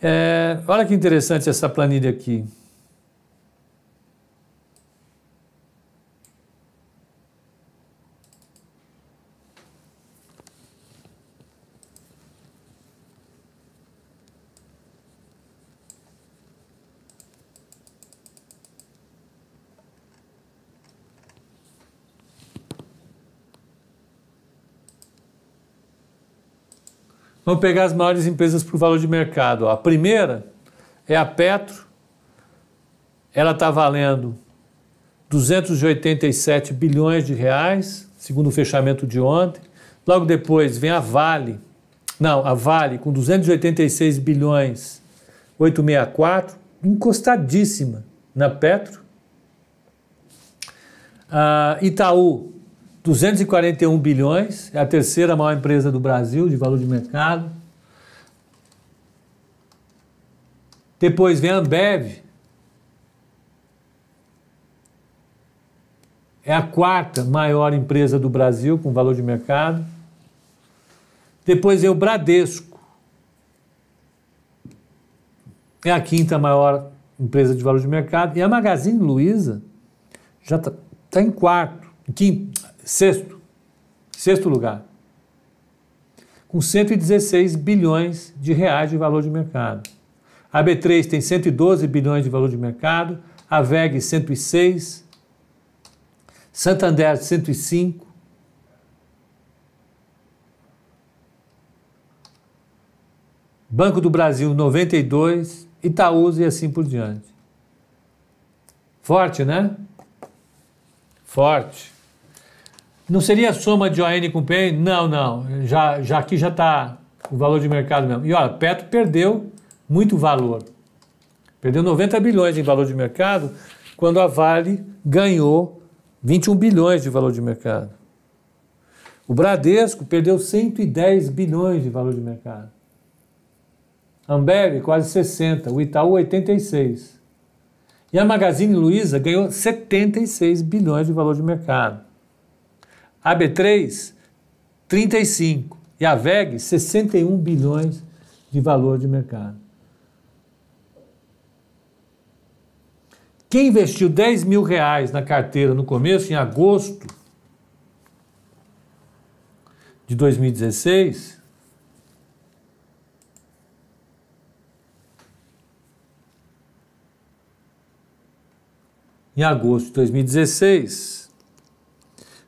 É, olha que interessante essa planilha aqui. Vamos pegar as maiores empresas por valor de mercado. A primeira é a Petro. Ela está valendo 287 bilhões de reais, segundo o fechamento de ontem. Logo depois vem a Vale. Não, a Vale com 286 bilhões 864, encostadíssima na Petro. A ah, Itaú 241 bilhões, é a terceira maior empresa do Brasil de valor de mercado. Depois vem a Ambev, é a quarta maior empresa do Brasil com valor de mercado. Depois vem o Bradesco, é a quinta maior empresa de valor de mercado. E a Magazine Luiza já está tá em quarto, quinto, Sexto, sexto lugar, com 116 bilhões de reais de valor de mercado. A B3 tem 112 bilhões de valor de mercado, a VEG 106, Santander 105, Banco do Brasil 92, Itaúsa e assim por diante. Forte, né? Forte. Não seria a soma de ON com PN? Não, não. Já, já aqui já está o valor de mercado mesmo. E olha, Petro perdeu muito valor. Perdeu 90 bilhões em valor de mercado, quando a Vale ganhou 21 bilhões de valor de mercado. O Bradesco perdeu 110 bilhões de valor de mercado. Ambev, quase 60. O Itaú, 86. E a Magazine Luiza ganhou 76 bilhões de valor de mercado a B3, 35 e a VEG, 61 bilhões de valor de mercado. Quem investiu 10 mil reais na carteira no começo, em agosto de 2016, em agosto de 2016,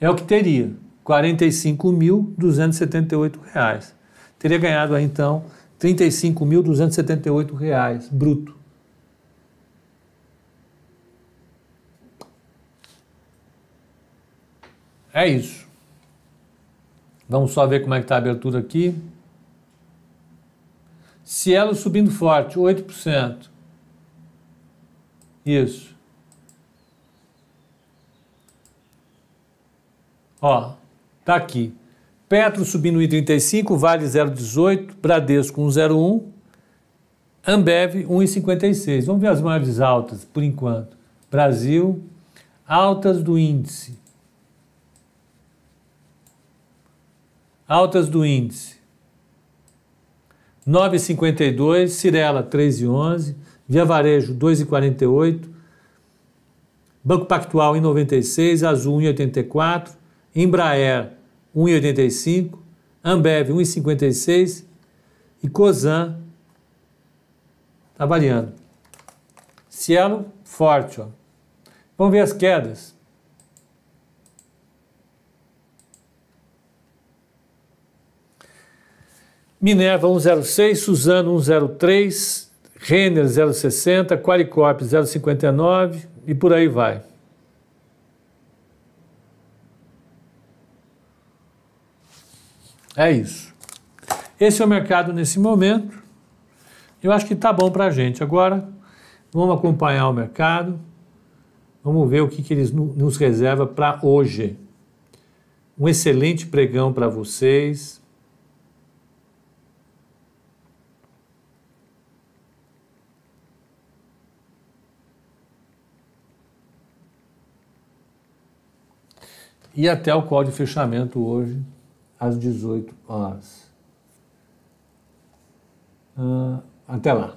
é o que teria, R$ 45.278. Teria ganhado aí, então, R$ 35.278 bruto. É isso. Vamos só ver como é que está a abertura aqui. Cielo subindo forte, 8%. Isso. Ó, tá aqui. Petro subindo 1,35, Vale 0,18, Bradesco 1,01, Ambev 1,56. Vamos ver as maiores altas por enquanto. Brasil, altas do índice. Altas do índice. 9,52, Cirela 3,11, Via Varejo 2,48, Banco Pactual em 96, Azul 1,84, Embraer 1,85, Ambev 1,56 e Cosan está variando. Cielo forte, ó. Vamos ver as quedas. Minerva 106, Suzano 103, Renner 060, Qualicorp 059 e por aí vai. É isso. Esse é o mercado nesse momento. Eu acho que está bom para a gente. Agora, vamos acompanhar o mercado. Vamos ver o que, que eles nos reserva para hoje. Um excelente pregão para vocês. E até o código de fechamento hoje às 18 horas. Uh, até lá!